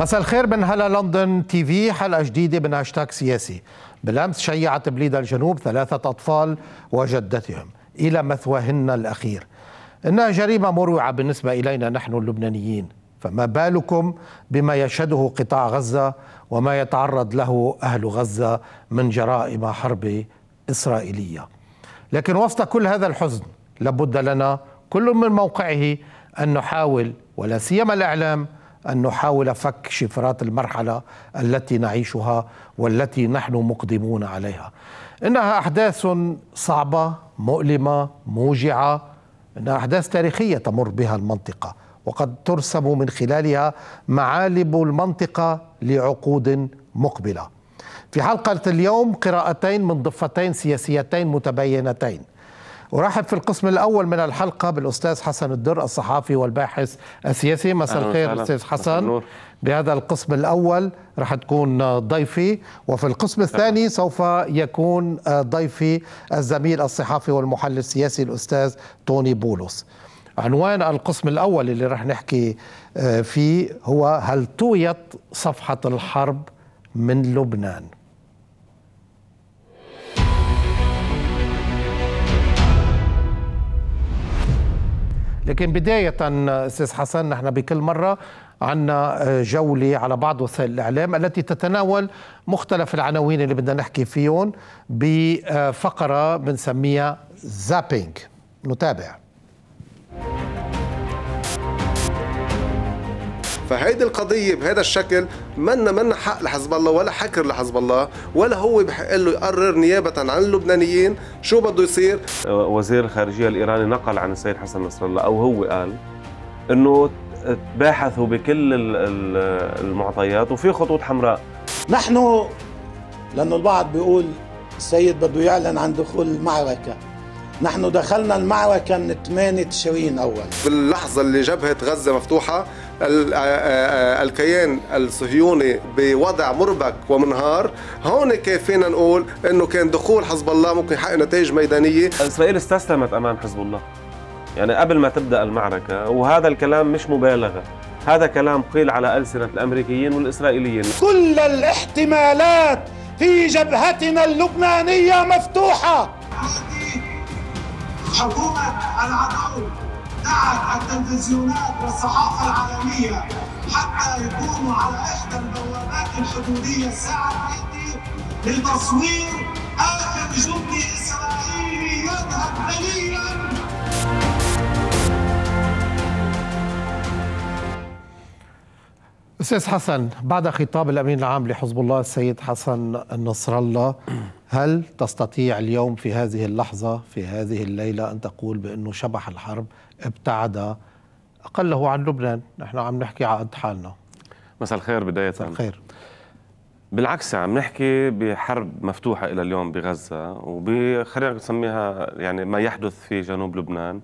مساء الخير من هلا لندن تي في حلقة جديدة من هاشتاج سياسي بالأمس شيعت بليد الجنوب ثلاثة أطفال وجدتهم إلى مثواهن الأخير إنها جريمة مروعة بالنسبة إلينا نحن اللبنانيين فما بالكم بما يشهده قطاع غزة وما يتعرض له أهل غزة من جرائم حرب إسرائيلية لكن وسط كل هذا الحزن لابد لنا كل من موقعه أن نحاول ولا سيما الإعلام أن نحاول فك شفرات المرحلة التي نعيشها والتي نحن مقدمون عليها إنها أحداث صعبة مؤلمة موجعة إنها أحداث تاريخية تمر بها المنطقة وقد ترسم من خلالها معالم المنطقة لعقود مقبلة في حلقة اليوم قراءتين من ضفتين سياسيتين متباينتين أرحب في القسم الأول من الحلقة بالأستاذ حسن الدر الصحافي والباحث السياسي مساء الخير أستاذ حسن بهذا القسم الأول راح تكون ضيفي وفي القسم الثاني سوف يكون ضيفي الزميل الصحافي والمحلل السياسي الأستاذ توني بولوس عنوان القسم الأول اللي راح نحكي آه، فيه هو هل طويت صفحة الحرب من لبنان لكن بداية أستاذ حسن نحن بكل مرة عنا آه، جولة على بعض وسائل الإعلام التي تتناول مختلف العناوين اللي بدنا نحكي فيهم بفقرة آه، بنسميها زابينج نتابع فهيدي القضيه بهذا الشكل منا منا حق لحزب الله ولا حكر لحزب الله ولا هو بحق له يقرر نيابه عن اللبنانيين شو بده يصير وزير الخارجيه الايراني نقل عن السيد حسن نصر الله او هو قال انه تباحثوا بكل المعطيات وفي خطوط حمراء نحن لانه البعض بيقول السيد بده يعلن عن دخول المعركه نحن دخلنا المعركة من 8 تشرين أول باللحظة اللي جبهة غزة مفتوحة الكيان الصهيوني بوضع مربك ومنهار هون كيف فينا نقول انه كان دخول حزب الله ممكن يحقق نتائج ميدانيه اسرائيل استسلمت امام حزب الله يعني قبل ما تبدا المعركه وهذا الكلام مش مبالغه هذا كلام قيل على ألسنة الأمريكيين والإسرائيليين كل الاحتمالات في جبهتنا اللبنانية مفتوحة حكومة العدو قعد على التلفزيونات والصحافه العالميه حتى يكونوا على احدى البوابات الحدوديه الساعه 2 لتصوير اخر جندي اسرائيلي أستاذ حسن بعد خطاب الأمين العام لحزب الله السيد حسن نصر الله هل تستطيع اليوم في هذه اللحظة في هذه الليلة أن تقول بأنه شبح الحرب ابتعد أقله عن لبنان نحن عم نحكي على قد حالنا مساء الخير بداية مساء الخير بالعكس عم نحكي بحرب مفتوحة إلى اليوم بغزة وبخلينا نسميها يعني ما يحدث في جنوب لبنان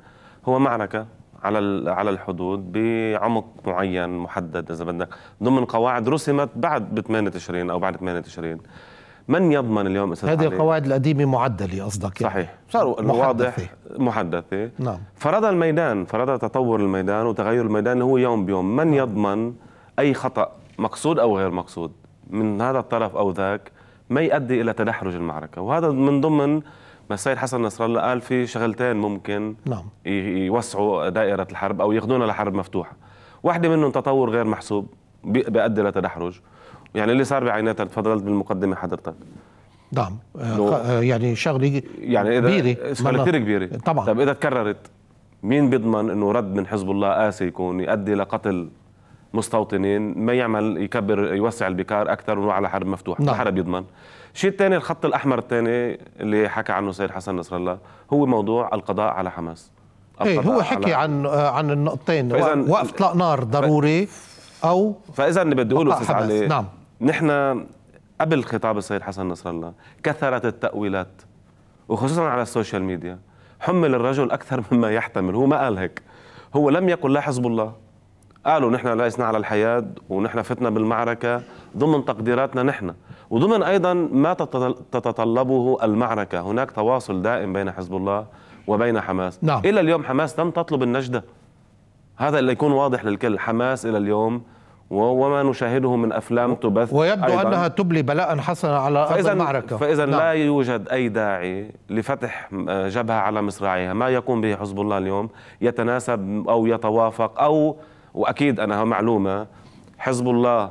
هو معركة على على الحدود بعمق معين محدد اذا بدك ضمن قواعد رسمت بعد ب 8 تشرين او بعد 8 تشرين من يضمن اليوم استاذ هذه القواعد القديمه معدله قصدك يعني. صحيح صاروا واضح محدثه نعم فرض الميدان فرض تطور الميدان وتغير الميدان هو يوم بيوم من نعم. يضمن اي خطا مقصود او غير مقصود من هذا الطرف او ذاك ما يؤدي الى تدحرج المعركه وهذا من ضمن بس السيد حسن نصر الله قال في شغلتين ممكن نعم. يوسعوا دائرة الحرب أو ياخذونا لحرب مفتوحة واحدة منهم تطور غير محسوب بيؤدي لتدحرج يعني اللي صار بعينات تفضلت بالمقدمة حضرتك نعم آه، آه، يعني شغله يعني إذا كبيره شغله كثير كبيره طبعا طب اذا تكررت مين بيضمن انه رد من حزب الله قاسي يكون يؤدي لقتل مستوطنين ما يعمل يكبر يوسع البكار اكثر ونوع على حرب مفتوحه نعم. حدا بيضمن الشيء الثاني الخط الاحمر الثاني اللي حكى عنه سيد حسن نصر الله هو موضوع القضاء على حماس إيه هو حكي عن آه، عن النقطتين وقف اطلاق نار ضروري او فاذا اللي بدي اقوله استاذ علي نعم نحن قبل خطاب السيد حسن نصر الله كثرت التاويلات وخصوصا على السوشيال ميديا حمل الرجل اكثر مما يحتمل هو ما قال هيك هو لم يقل لا حزب الله قالوا نحن لسنا على الحياد ونحن فتنا بالمعركة ضمن تقديراتنا نحن وضمن أيضا ما تتطلبه المعركة هناك تواصل دائم بين حزب الله وبين حماس نعم. إلى اليوم حماس لم تطلب النجدة هذا اللي يكون واضح للكل حماس إلى اليوم وما نشاهده من أفلام تبث ويبدو أيضاً. أنها تبلي بلاء حسنا على أرض المعركة فإذا نعم. لا يوجد أي داعي لفتح آه، جبهة على مصراعيها ما يقوم به حزب الله اليوم يتناسب أو يتوافق أو واكيد انا معلومه حزب الله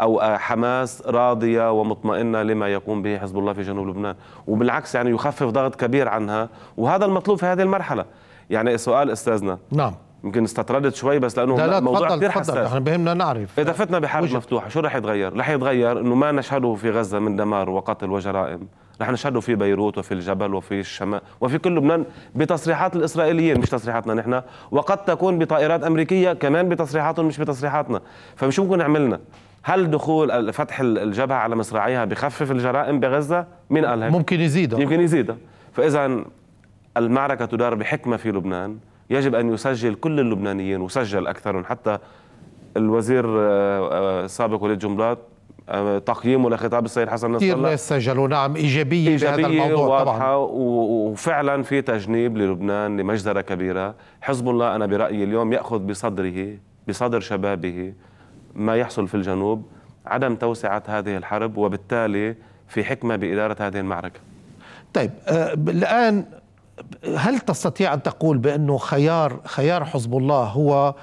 او حماس راضيه ومطمئنه لما يقوم به حزب الله في جنوب لبنان وبالعكس يعني يخفف ضغط كبير عنها وهذا المطلوب في هذه المرحله يعني سؤال استاذنا نعم يمكن استطردت شوي بس لانه لا لا موضوع كثير حساس احنا بهمنا نعرف اذا فتنا بحرب مفتوحه شو رح يتغير؟ رح يتغير انه ما نشهده في غزه من دمار وقتل وجرائم رح نشهدوا في بيروت وفي الجبل وفي الشمال وفي كل لبنان بتصريحات الاسرائيليين مش تصريحاتنا نحن وقد تكون بطائرات امريكيه كمان بتصريحاتهم مش بتصريحاتنا فمش ممكن نعملنا هل دخول فتح الجبهه على مصراعيها بخفف الجرائم بغزه؟ مين قال هيك؟ ممكن يزيدها يمكن يزيدها فاذا المعركه تدار بحكمه في لبنان يجب ان يسجل كل اللبنانيين وسجل اكثرهم حتى الوزير السابق آه، آه، وليد جنبلاط تقييمه لخطاب السيد حسن نصر كثير ناس سجلوا نعم إيجابية, إيجابية لهذا الموضوع واضحة طبعا وفعلا في تجنيب للبنان لمجزرة كبيرة حزب الله أنا برأيي اليوم يأخذ بصدره بصدر شبابه ما يحصل في الجنوب عدم توسعة هذه الحرب وبالتالي في حكمة بإدارة هذه المعركة طيب آه الآن هل تستطيع أن تقول بأنه خيار خيار حزب الله هو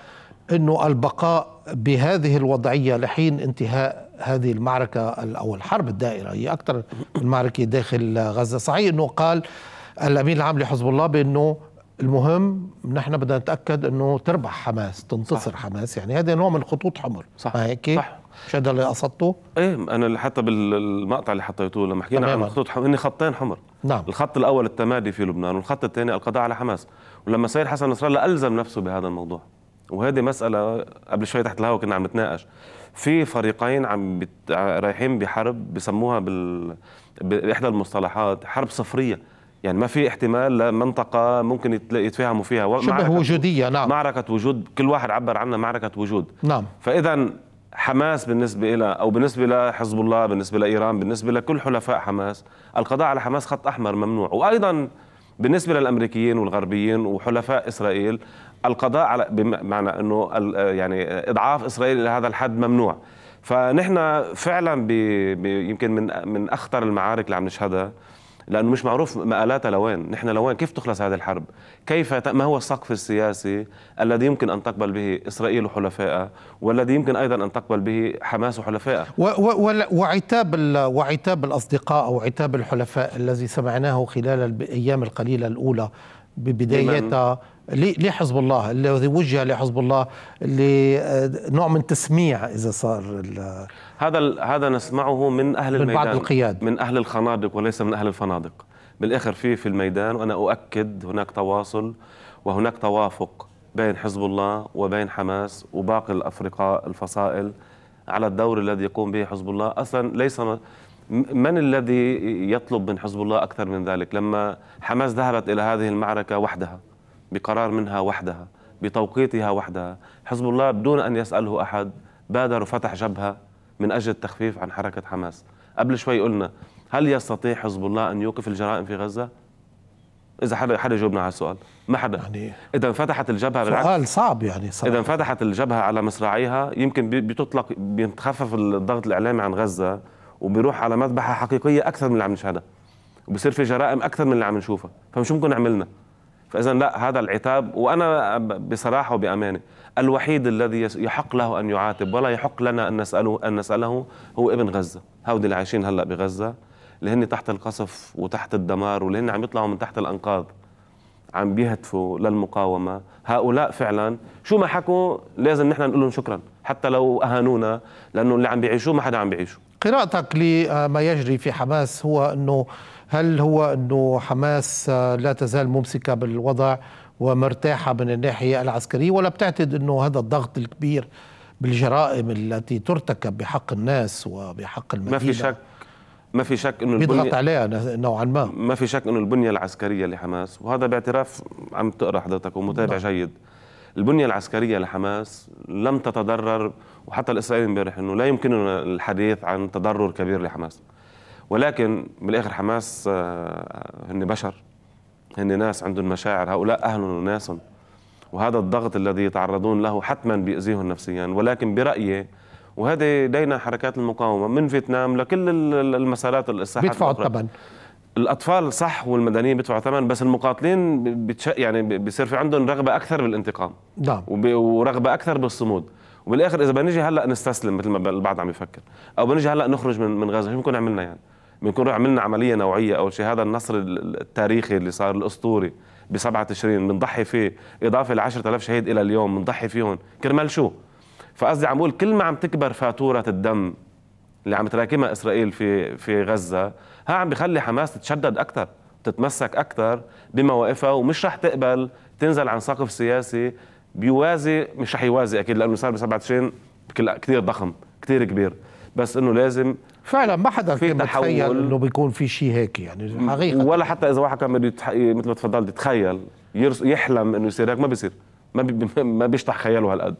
أنه البقاء بهذه الوضعية لحين انتهاء هذه المعركة أو الحرب الدائرة هي أكثر المعركة داخل غزة صحيح أنه قال الأمين العام لحزب الله بأنه المهم نحن بدنا نتاكد انه تربح حماس تنتصر صح. حماس يعني هذا نوع من خطوط حمر صح هيك صح مش هذا اللي قصدته؟ ايه انا اللي حتى بالمقطع اللي حطيتوه لما حكينا عن خطوط حمر هن خطين حمر نعم الخط الاول التمادي في لبنان والخط الثاني القضاء على حماس ولما سيد حسن نصر الله الزم نفسه بهذا الموضوع وهذه مساله قبل شوي تحت الهواء كنا عم نتناقش في فريقين عم بت... رايحين بحرب بسموها بال... باحدى المصطلحات حرب صفريه يعني ما في احتمال لمنطقة ممكن يتفاهموا فيها شبه وجودية نعم معركة وجود كل واحد عبر عنها معركة وجود نعم فإذا حماس بالنسبة إلى أو بالنسبة لحزب الله بالنسبة لإيران بالنسبة لكل حلفاء حماس القضاء على حماس خط أحمر ممنوع وأيضا بالنسبة للأمريكيين والغربيين وحلفاء إسرائيل القضاء على بمعنى انه يعني اضعاف اسرائيل الى هذا الحد ممنوع فنحن فعلا ب... يمكن من من اخطر المعارك اللي عم نشهدها لانه مش معروف مآلاتها لوين، نحن لوين، كيف تخلص هذه الحرب؟ كيف ما هو السقف السياسي الذي يمكن ان تقبل به اسرائيل وحلفائها والذي يمكن ايضا ان تقبل به حماس وحلفائها و... و... وعتاب ال... وعتاب الاصدقاء او عتاب الحلفاء الذي سمعناه خلال الايام القليله الاولى ببدايتها لحزب الله الذي وجه لحزب الله آه، لنوع من تسميع اذا صار هذا هذا نسمعه من اهل من الميدان بعض القياد من اهل الخنادق وليس من اهل الفنادق بالاخر في في الميدان وانا اؤكد هناك تواصل وهناك توافق بين حزب الله وبين حماس وباقي الافرقاء الفصائل على الدور الذي يقوم به حزب الله اصلا ليس من الذي يطلب من حزب الله اكثر من ذلك لما حماس ذهبت الى هذه المعركه وحدها بقرار منها وحدها بتوقيتها وحدها حزب الله بدون أن يسأله أحد بادر وفتح جبهة من أجل التخفيف عن حركة حماس قبل شوي قلنا هل يستطيع حزب الله أن يوقف الجرائم في غزة؟ إذا حدا حدا جاوبنا على السؤال ما حدا يعني إذا فتحت الجبهة سؤال صعب يعني صعب إذا فتحت الجبهة على مصراعيها يمكن بتطلق بيتخفف الضغط الإعلامي عن غزة وبيروح على مذبحة حقيقية أكثر من اللي عم نشهدها وبصير في جرائم أكثر من اللي عم نشوفها فشو ممكن عملنا؟ فاذا لا هذا العتاب وانا بصراحه وبامانه الوحيد الذي يحق له ان يعاتب ولا يحق لنا ان نساله ان نساله هو ابن غزه، هؤلاء اللي عايشين هلا بغزه اللي هن تحت القصف وتحت الدمار واللي هن عم يطلعوا من تحت الانقاض عم بيهتفوا للمقاومه، هؤلاء فعلا شو ما حكوا لازم نحن نقول لهم شكرا حتى لو اهانونا لانه اللي عم بيعيشوه ما حدا عم بيعيشه قراءتك لما يجري في حماس هو انه هل هو أنه حماس لا تزال ممسكة بالوضع ومرتاحة من الناحية العسكرية ولا بتعتد أنه هذا الضغط الكبير بالجرائم التي ترتكب بحق الناس وبحق المدينة ما في شك ما في شك انه بيضغط عليها نوعا ما ما في شك انه البنيه العسكريه لحماس وهذا باعتراف عم تقرا حضرتك ومتابع نعم. جيد البنيه العسكريه لحماس لم تتضرر وحتى الاسرائيليين امبارح انه لا يمكننا الحديث عن تضرر كبير لحماس ولكن بالاخر حماس آه، آه، هن بشر هن ناس عندهم مشاعر هؤلاء اهل وناس وهذا الضغط الذي يتعرضون له حتما بيأذيهم نفسيا ولكن برأيي وهذه دينا حركات المقاومه من فيتنام لكل المسارات الساحات بيدفعوا الثمن الاطفال صح والمدنيين بيدفعوا ثمن بس المقاتلين بتش... يعني بصير في عندهم رغبه اكثر بالانتقام نعم وب... ورغبه اكثر بالصمود وبالاخر اذا بنيجي هلا نستسلم مثل ما البعض عم يفكر او بنيجي هلا نخرج من من غزه شو بنكون عملنا يعني بنكون عملنا عمليه نوعيه اول شيء هذا النصر التاريخي اللي صار الاسطوري ب 7 تشرين بنضحي فيه اضافه ل 10000 شهيد الى اليوم بنضحي فيهم كرمال شو؟ فقصدي عم بقول كل ما عم تكبر فاتوره الدم اللي عم تراكمها اسرائيل في في غزه ها عم بخلي حماس تتشدد اكثر تتمسك اكثر بمواقفها ومش رح تقبل تنزل عن سقف سياسي بيوازي مش رح يوازي اكيد لانه صار ب 7 تشرين كثير ضخم كثير كبير بس انه لازم فعلا ما حدا كان متخيل انه بيكون في شيء هيك يعني حقيقه ولا حتى اذا واحد كان بده مثل ما تفضلت يتخيل يحلم انه يصير هيك ما بيصير ما بي... ما بيشطح خياله هالقد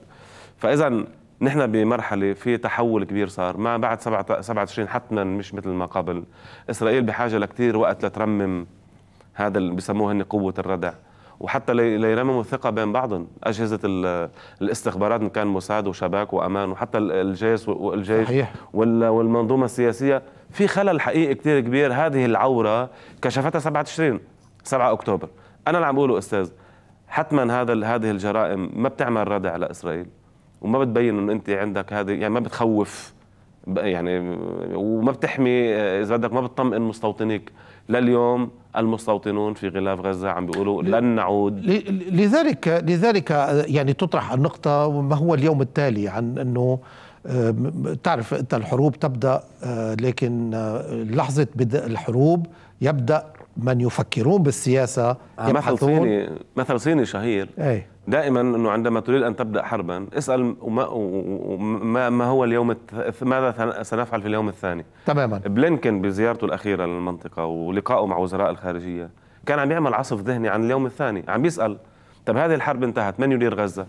فاذا نحن بمرحله في تحول كبير صار ما بعد 27 حتما مش مثل ما قبل اسرائيل بحاجه لكثير وقت لترمم هذا اللي بسموه هن قوه الردع وحتى ليرمموا الثقه بين بعضهم اجهزه الاستخبارات ان كان موساد وشباك وامان وحتى الجيش والجيش صحيح. والمنظومه السياسيه في خلل حقيقي كثير كبير هذه العوره كشفتها 7 تشرين 7 اكتوبر انا اللي عم بقوله استاذ حتما هذا هذه الجرائم ما بتعمل ردع على اسرائيل وما بتبين انه انت عندك هذه يعني ما بتخوف يعني وما بتحمي اذا بدك ما بتطمئن مستوطنيك لليوم المستوطنون في غلاف غزة عم بيقولوا لن نعود لذلك لذلك آه، يعني تطرح النقطة ما هو اليوم التالي عن أنه آه، تعرف أنت الحروب تبدأ آه، لكن لحظة بدء الحروب يبدأ من يفكرون بالسياسة يبحثون مثل صيني مثل صيني شهير أي دائما انه عندما تريد ان تبدا حربا اسال وما, وما ما هو اليوم ماذا سنفعل في اليوم الثاني تماما بلينكن بزيارته الاخيره للمنطقه ولقائه مع وزراء الخارجيه كان عم يعمل عصف ذهني عن اليوم الثاني عم بيسال طب هذه الحرب انتهت من يدير غزه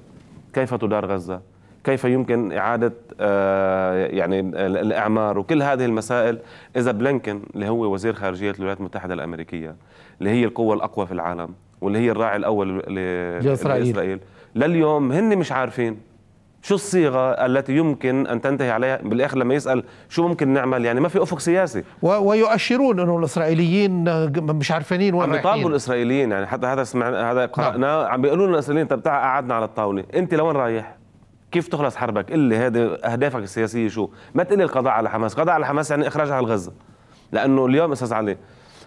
كيف تدار غزه كيف يمكن إعادة آه، يعني الإعمار وكل هذه المسائل إذا بلينكن اللي هو وزير خارجية الولايات المتحدة الأمريكية اللي هي القوة الأقوى في العالم واللي هي الراعي الاول لاسرائيل لاسرائيل لليوم هن مش عارفين شو الصيغه التي يمكن ان تنتهي عليها بالاخر لما يسال شو ممكن نعمل يعني ما في افق سياسي و... ويؤشرون انه الاسرائيليين مش عارفين وين عم يطالبوا الاسرائيليين يعني حتى هذا سمعنا هذا قراناه نعم. عم بيقولوا لنا الاسرائيليين طب تعال قعدنا على الطاوله انت لوين رايح كيف تخلص حربك اللي هذا اهدافك السياسيه شو ما تقلي القضاء على حماس القضاء على حماس يعني اخراجها على لانه اليوم استاذ علي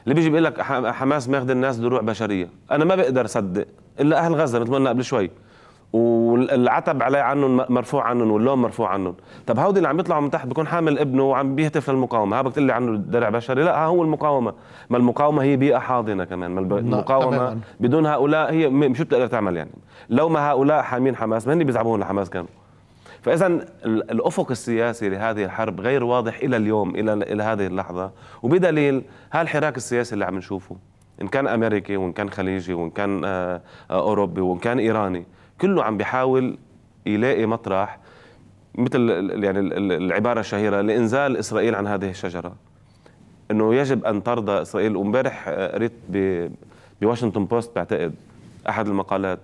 اللي بيجي بيقول لك حماس ماخذ الناس دروع بشريه انا ما بقدر صدق الا اهل غزه مثل ما قلنا قبل شوي والعتب عليه عنهم مرفوع عنهم واللوم مرفوع عنهم طب هودي اللي عم يطلعوا من تحت بيكون حامل ابنه وعم بيهتف للمقاومه ها بتقول لي عنه درع بشري لا ها هو المقاومه ما المقاومه هي بيئه حاضنه كمان ما نعم، المقاومه بدون هؤلاء هي شو بتقدر تعمل يعني لو ما هؤلاء حامين حماس ما هن بيزعبوهم لحماس كانوا فاذا الافق السياسي لهذه الحرب غير واضح الى اليوم الى الى هذه اللحظه وبدليل هالحراك السياسي اللي عم نشوفه ان كان امريكي وان كان خليجي وان كان آه، آه، اوروبي وان كان ايراني كله عم بيحاول يلاقي مطرح مثل يعني العباره الشهيره لانزال اسرائيل عن هذه الشجره انه يجب ان ترضى اسرائيل وامبارح آه، قريت بواشنطن بوست بعتقد احد المقالات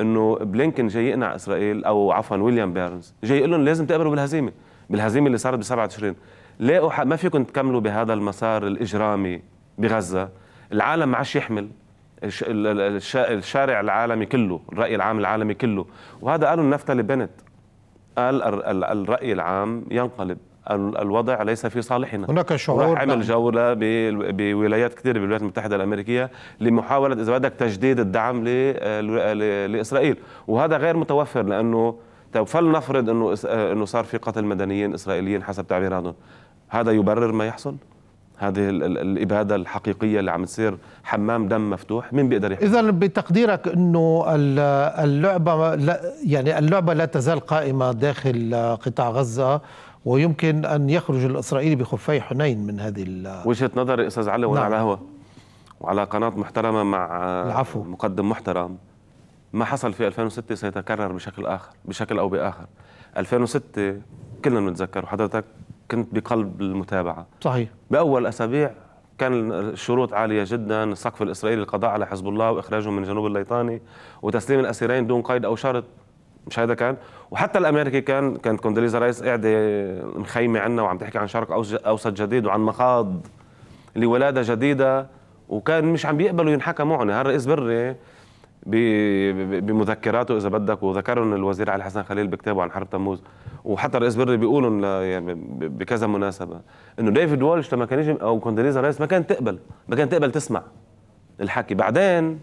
انه بلينكن جاي يقنع اسرائيل او عفوا ويليام بيرنز جاي يقول لهم لازم تقبلوا بالهزيمه بالهزيمه اللي صارت ب 27 لاقوا ما فيكم تكملوا بهذا المسار الاجرامي بغزه العالم ما عادش يحمل الشارع العالمي كله الرأي العام العالمي كله وهذا قالوا النفتة لبنت قال الرأي العام ينقلب الوضع ليس في صالحنا هناك شعور عمل نعم. جولة بولايات كثيرة بالولايات المتحدة الأمريكية لمحاولة إذا بدك تجديد الدعم لإسرائيل وهذا غير متوفر لأنه طيب فلنفرض انه آه، انه صار في قتل مدنيين اسرائيليين حسب تعبيراتهم هذا يبرر ما يحصل هذه الاباده الحقيقيه اللي عم تصير حمام دم مفتوح مين بيقدر اذا بتقديرك انه اللعبه لا يعني اللعبه لا تزال قائمه داخل قطاع غزه ويمكن أن يخرج الإسرائيلي بخفي حنين من هذه وجهة نظر أستاذ علي وأنا نعم. على هوا وعلى قناة محترمة مع العفو. مقدم محترم ما حصل في 2006 سيتكرر بشكل آخر بشكل أو بآخر 2006 كلنا بنتذكر وحضرتك كنت بقلب المتابعة صحيح بأول أسابيع كان الشروط عالية جدا السقف الإسرائيلي القضاء على حزب الله وإخراجهم من جنوب الليطاني وتسليم الأسيرين دون قيد أو شرط مش هيدا كان وحتى الامريكي كان كانت كوندليزا رايس قاعده مخيمه عنا وعم تحكي عن شرق اوسط جديد وعن مخاض لولاده جديده وكان مش عم بيقبلوا ينحكى معهم هالرئيس بري بمذكراته اذا بدك وذكرهم الوزير علي حسن خليل بكتابه عن حرب تموز وحتى الرئيس بري بيقولوا يعني بكذا مناسبه انه ديفيد والش لما كان يجي او كوندليزا رايس ما كانت تقبل ما كانت تقبل تسمع الحكي بعدين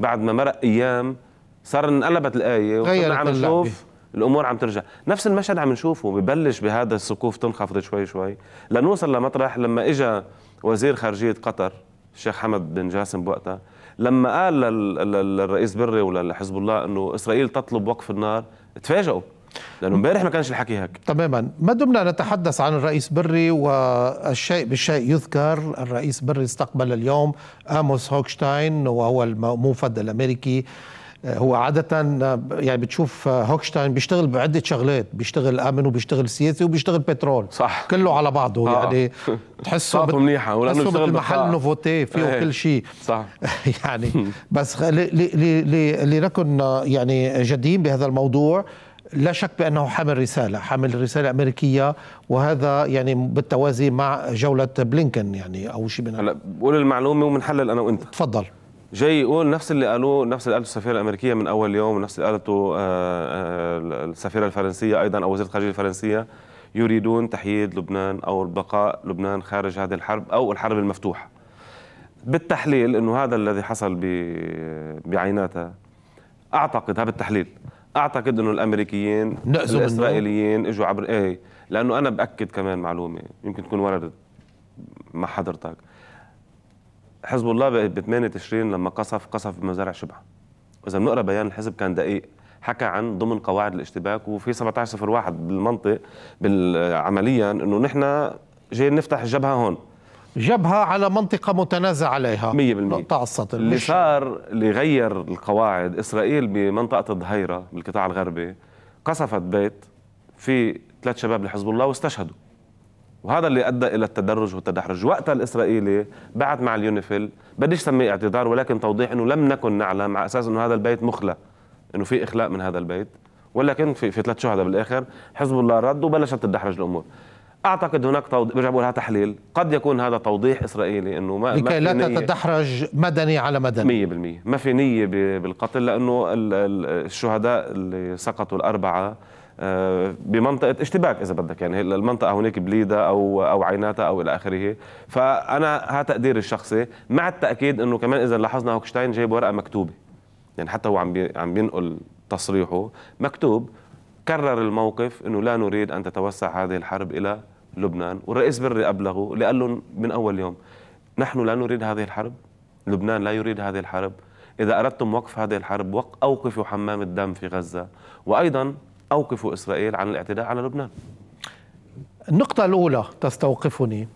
بعد ما مرق ايام صار انقلبت الايه وصرنا عم نشوف الامور عم ترجع نفس المشهد عم نشوفه ببلش بهذا السقوف تنخفض شوي شوي لنوصل لمطرح لما اجى وزير خارجيه قطر الشيخ حمد بن جاسم بوقتها لما قال للرئيس بري ولحزب الله انه اسرائيل تطلب وقف النار تفاجئوا لانه امبارح ما كانش الحكي هيك تماما ما دمنا نتحدث عن الرئيس بري والشيء بالشيء يذكر الرئيس بري استقبل اليوم اموس هوكشتاين وهو الموفد الامريكي هو عادة يعني بتشوف آه، هوكشتاين بيشتغل بعدة شغلات بيشتغل أمن وبيشتغل سياسي وبيشتغل بترول صح كله على بعضه آه. يعني تحسه بت... منيحة ولأنه بيشتغل محل نوفوتي فيه آه. كل شيء صح يعني بس ل... ل... لنكن آه، يعني جادين بهذا الموضوع لا شك بأنه حامل رسالة حامل رسالة أمريكية وهذا يعني بالتوازي مع جولة بلينكن يعني أو شيء من هلا بقول المعلومة ومنحلل أنا وأنت تفضل جاي يقول نفس اللي قالوه نفس اللي قالته السفيره الامريكيه من اول يوم ونفس اللي قالته آه، آه، السفيره الفرنسيه ايضا او وزيره الخارجيه الفرنسيه يريدون تحييد لبنان او بقاء لبنان خارج هذه الحرب او الحرب المفتوحه بالتحليل انه هذا الذي حصل بعيناتها اعتقد هذا التحليل اعتقد انه الامريكيين الاسرائيليين اجوا عبر ايه لانه انا باكد كمان معلومه يمكن تكون وردت مع حضرتك حزب الله ب 8 تشرين لما قصف قصف بمزارع شبعه واذا بنقرا بيان الحزب كان دقيق حكى عن ضمن قواعد الاشتباك وفي 1701 بالمنطق عمليا انه نحن جايين نفتح الجبهه هون جبهة على منطقة متنازع عليها 100% نقطة السطر اللي صار اللي غير القواعد إسرائيل بمنطقة الظهيرة بالقطاع الغربي قصفت بيت في ثلاث شباب لحزب الله واستشهدوا وهذا اللي ادى الى التدرج والتدحرج وقتها الاسرائيلي بعت مع اليونيفيل بديش سميه اعتذار ولكن توضيح انه لم نكن نعلم على اساس انه هذا البيت مخلى انه في اخلاء من هذا البيت ولكن في في ثلاث شهداء بالاخر حزب الله رد وبلشت تدحرج الامور اعتقد هناك توضيح برجع بقول تحليل قد يكون هذا توضيح اسرائيلي انه ما لكي لا تتدحرج مدني على مدني 100% ما في نيه بالقتل لانه الشهداء اللي سقطوا الاربعه آه، بمنطقه اشتباك اذا بدك يعني المنطقه هناك بليده او او عيناتها او الى اخره فانا ها تقديري الشخصي مع التاكيد انه كمان اذا لاحظنا هوكشتاين جايب ورقه مكتوبه يعني حتى هو عم عم بينقل تصريحه مكتوب كرر الموقف انه لا نريد ان تتوسع هذه الحرب الى لبنان والرئيس بري ابلغه قال لهم من اول يوم نحن لا نريد هذه الحرب لبنان لا يريد هذه الحرب إذا أردتم وقف هذه الحرب أوقفوا حمام الدم في غزة وأيضا أوقفوا إسرائيل عن الاعتداء على لبنان النقطة الأولى تستوقفني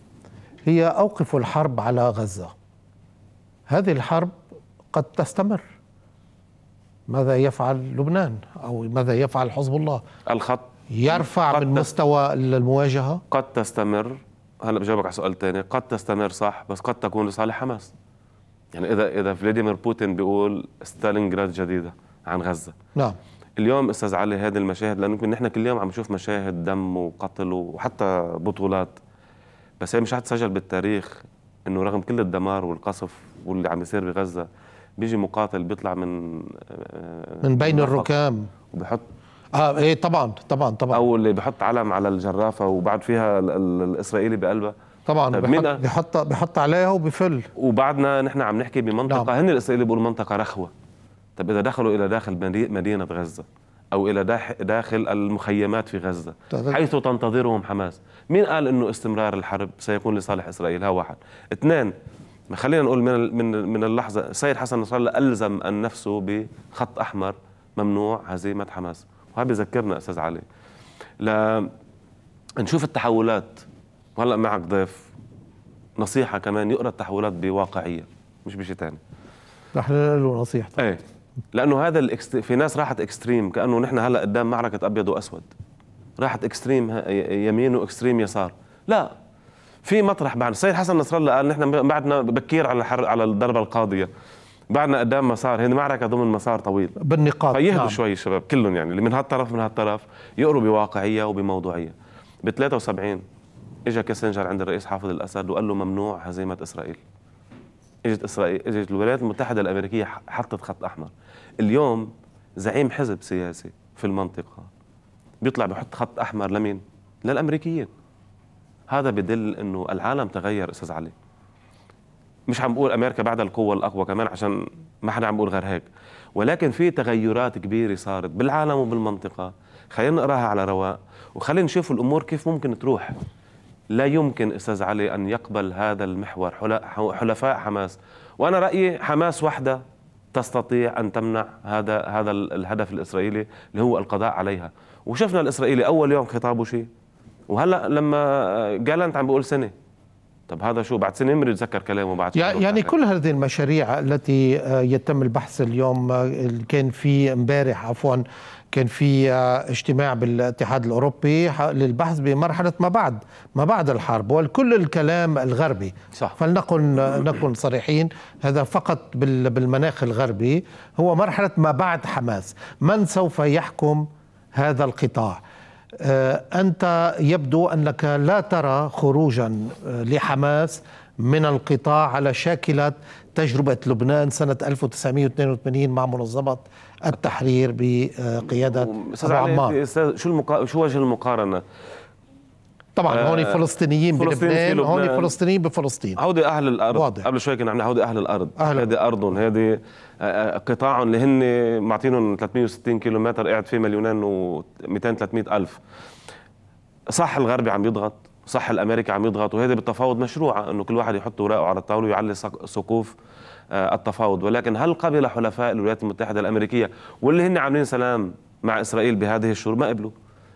هي أوقف الحرب على غزة هذه الحرب قد تستمر ماذا يفعل لبنان أو ماذا يفعل حزب الله الخط يرفع من مستوى المواجهة قد تستمر هلا بجاوبك على سؤال ثاني قد تستمر صح بس قد تكون لصالح حماس يعني اذا اذا فلاديمير بوتين بيقول ستالينغراد جديده عن غزه نعم اليوم استاذ علي هذه المشاهد لانه نحن كل يوم عم نشوف مشاهد دم وقتل وحتى بطولات بس هي مش حتسجل بالتاريخ انه رغم كل الدمار والقصف واللي عم يصير بغزه بيجي مقاتل بيطلع من آه، من بين الركام وبحط اه ايه طبعا طبعا طبعا او اللي بحط علم على الجرافه وبعد فيها الاسرائيلي بقلبها طبعا طيب، بحط بحط عليها وبفل وبعدنا نحن عم نحكي بمنطقه نعم. هن الاسرائيلي بيقولوا منطقه رخوه طب إذا دخلوا إلى داخل مدينة غزة أو إلى داخل المخيمات في غزة حيث تنتظرهم حماس مين قال أنه استمرار الحرب سيكون لصالح إسرائيل ها واحد اثنان خلينا نقول من من اللحظة سيد حسن نصر الله ألزم أن نفسه بخط أحمر ممنوع هزيمة حماس وهذا بذكرنا أستاذ علي ل نشوف التحولات وهلا معك ضيف نصيحة كمان يقرأ التحولات بواقعية مش بشيء ثاني رح له نصيحة ايه لانه هذا الاكست... في ناس راحت اكستريم كانه نحن هلا قدام معركه ابيض واسود راحت اكستريم يمين واكستريم يسار لا في مطرح بعد السيد حسن نصر الله قال نحن بعدنا بكير على الحر على الضربه القاضيه بعدنا قدام مسار هذه معركه ضمن مسار طويل بالنقاط فيهدوا نعم. شوي الشباب كلهم يعني اللي من هالطرف من هالطرف يقروا بواقعيه وبموضوعيه ب 73 اجى كيسنجر عند الرئيس حافظ الاسد وقال له ممنوع هزيمه اسرائيل اجت اسرائيل اجت الولايات المتحده الامريكيه حطت خط احمر اليوم زعيم حزب سياسي في المنطقه بيطلع بحط خط احمر لمين للامريكيين هذا بدل انه العالم تغير استاذ علي مش عم بقول امريكا بعد القوه الاقوى كمان عشان ما حدا عم بقول غير هيك ولكن في تغيرات كبيره صارت بالعالم وبالمنطقه خلينا نقراها على رواق وخلينا نشوف الامور كيف ممكن تروح لا يمكن استاذ علي ان يقبل هذا المحور حلفاء حماس وانا رايي حماس وحده تستطيع ان تمنع هذا هذا الهدف الاسرائيلي اللي هو القضاء عليها وشفنا الاسرائيلي اول يوم خطابه شيء وهلا لما جالنت عم بيقول سنه طب هذا شو بعد سنه بده يتذكر كلامه بعد يعني كل هذه المشاريع التي آه، يتم البحث اليوم آه، كان في امبارح عفوا كان في آه، اجتماع بالاتحاد الاوروبي للبحث بمرحله ما بعد ما بعد الحرب والكل الكلام الغربي صح. فلنكن نكن صريحين هذا فقط بالمناخ الغربي هو مرحله ما بعد حماس من سوف يحكم هذا القطاع آه، انت يبدو انك لا ترى خروجا آه، لحماس من القطاع على شاكله تجربه لبنان سنه 1982 مع منظمه التحرير بقياده ابو عمار استاذ شو المقا... شو وجه المقارنه؟ طبعا آه هون فلسطينيين بلبنان هون فلسطينيين بفلسطين هودي اهل الارض واضح. قبل شوي كنا عم هودي اهل الارض أهل هذه ارضهم هذه آه، قطاعهم اللي هن معطينهم 360 كيلومتر قاعد فيه مليونين و 200 300 الف صح الغربي عم يضغط صح الامريكي عم يضغط وهذا بالتفاوض مشروع انه كل واحد يحط اوراقه على الطاوله ويعلي سقوف آه، التفاوض ولكن هل قبل حلفاء الولايات المتحده الامريكيه واللي هن عاملين سلام مع اسرائيل بهذه الشهور ما قبلوا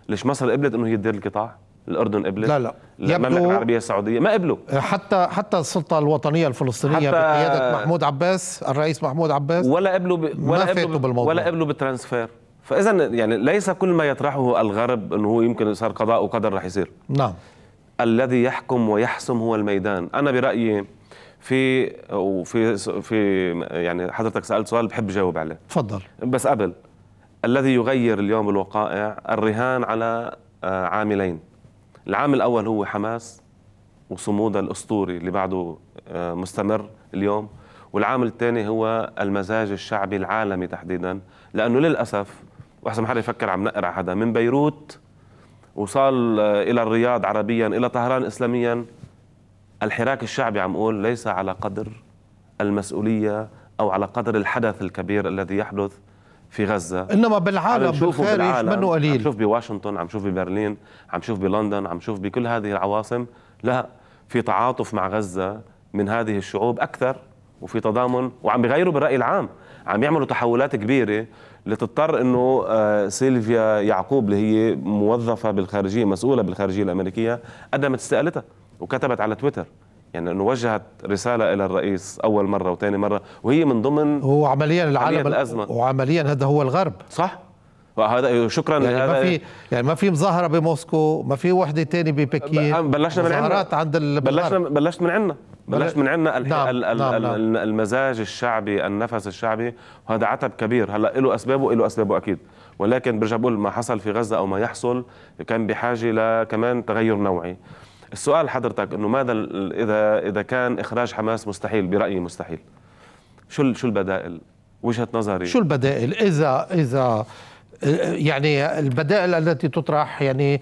ليش مصر قبلت انه هي تدير القطاع الاردن قبلت لا لا المملكه العربيه السعوديه ما قبلوا آه، حتى حتى السلطه الوطنيه الفلسطينيه بقياده محمود عباس الرئيس محمود عباس ولا قبلوا ب... ولا قبلوا بالموضوع ولا قبلوا بالترانسفير فاذا يعني ليس كل ما يطرحه الغرب انه هو يمكن صار قضاء وقدر رح يصير نعم الذي يحكم ويحسم هو الميدان انا برايي في وفي في يعني حضرتك سالت سؤال بحب جاوب عليه تفضل بس قبل الذي يغير اليوم الوقائع الرهان على آه، عاملين العامل الاول هو حماس وصمودها الاسطوري اللي بعده آه، مستمر اليوم والعامل الثاني هو المزاج الشعبي العالمي تحديدا لانه للاسف واحسن ما حدا يفكر عم نقرا حدا من بيروت وصال آه، إلى الرياض عربيا إلى طهران إسلاميا الحراك الشعبي عم أقول ليس على قدر المسؤولية أو على قدر الحدث الكبير الذي يحدث في غزة إنما بالعالم بالخارج منه قليل عم شوف بواشنطن عم شوف ببرلين عم شوف بلندن عم شوف بكل هذه العواصم لا في تعاطف مع غزة من هذه الشعوب أكثر وفي تضامن وعم بيغيروا بالرأي العام عم يعملوا تحولات كبيرة لتضطر انه آه، سيلفيا يعقوب اللي هي موظفه بالخارجيه مسؤوله بالخارجيه الامريكيه قدمت استقالتها وكتبت على تويتر يعني انه وجهت رساله الى الرئيس اول مره وثاني مره وهي من ضمن هو عمليا العالم الازمه وعمليا هذا هو الغرب صح وهذا شكرا يعني لهذا ما في يعني ما في مظاهره بموسكو ما في وحده ثانيه ببكين بلشنا من عندنا عند بلشنا بلشت من عندنا بلاش من عندنا الح... نعم،, نعم. ال... نعم. ال... المزاج الشعبي النفس الشعبي وهذا عتب كبير هلا له اسبابه له اسبابه اكيد ولكن برجع بقول ما حصل في غزه او ما يحصل كان بحاجه لكمان تغير نوعي السؤال حضرتك انه ماذا اذا اذا كان اخراج حماس مستحيل برايي مستحيل شو شو البدائل وجهه نظري شو البدائل اذا اذا يعني البدائل التي تطرح يعني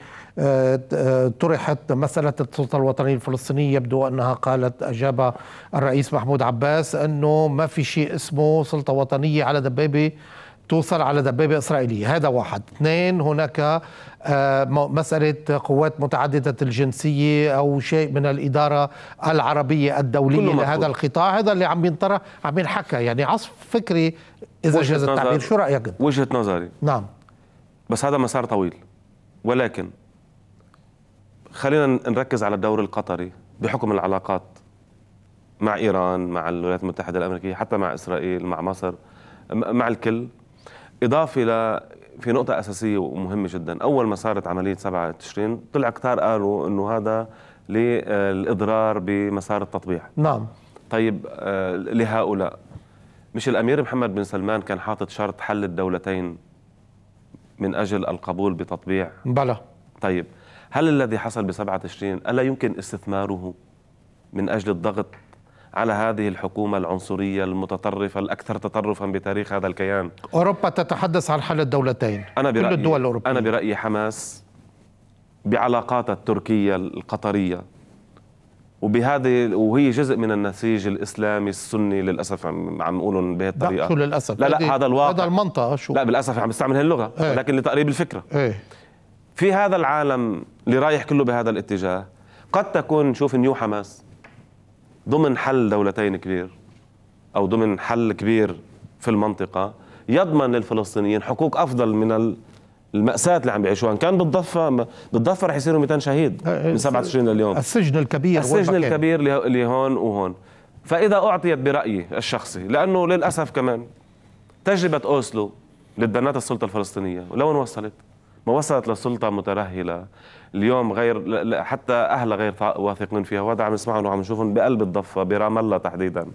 طرحت مسألة السلطة الوطنية الفلسطينية يبدو أنها قالت أجاب الرئيس محمود عباس أنه ما في شيء اسمه سلطة وطنية على دبابة توصل على دبابة إسرائيلية هذا واحد اثنين هناك آه، مسألة قوات متعددة الجنسية أو شيء من الإدارة العربية الدولية لهذا القطاع هذا اللي عم ينطرح عم ينحكى يعني عصف فكري إذا جاز التعبير شو رأيك؟ وجهة نظري نعم بس هذا مسار طويل ولكن خلينا نركز على الدور القطري بحكم العلاقات مع ايران مع الولايات المتحده الامريكيه حتى مع اسرائيل مع مصر مع الكل اضافه الى في نقطه اساسيه ومهمه جدا اول ما صارت عمليه 7 تشرين طلع كتار قالوا انه هذا للاضرار بمسار التطبيع نعم طيب آه، لهؤلاء مش الامير محمد بن سلمان كان حاطط شرط حل الدولتين من اجل القبول بتطبيع بلى طيب هل الذي حصل ب 7 تشرين ألا يمكن استثماره من أجل الضغط على هذه الحكومة العنصرية المتطرفة الأكثر تطرفا بتاريخ هذا الكيان أوروبا تتحدث عن حل الدولتين أنا برأيي كل الدول الأوروبية أنا برأيي حماس بعلاقاتها التركية القطرية وبهذه وهي جزء من النسيج الاسلامي السني للاسف عم عم نقولهم بهالطريقه لا شو للاسف لا لا هذا الواقع هذا المنطقه شو لا بالاسف عم بستعمل هاللغه ايه. لكن لتقريب الفكره ايه. في هذا العالم اللي رايح كله بهذا الاتجاه قد تكون نشوف نيو حماس ضمن حل دولتين كبير او ضمن حل كبير في المنطقه يضمن للفلسطينيين حقوق افضل من المأساة اللي عم بيعيشوها، كان بالضفة بالضفة رح يصيروا 200 شهيد آه، آه، من 27 لليوم السجن الكبير السجن الكبير اللي هون وهون فإذا أعطيت برأيي الشخصي لأنه للأسف كمان تجربة أوسلو اللي السلطة الفلسطينية ولوين وصلت؟ ما وصلت لسلطة مترهلة اليوم غير حتى أهلها غير واثقين فيها وهذا عم نسمعهم وعم نشوفهم بقلب الضفة برام الله تحديدا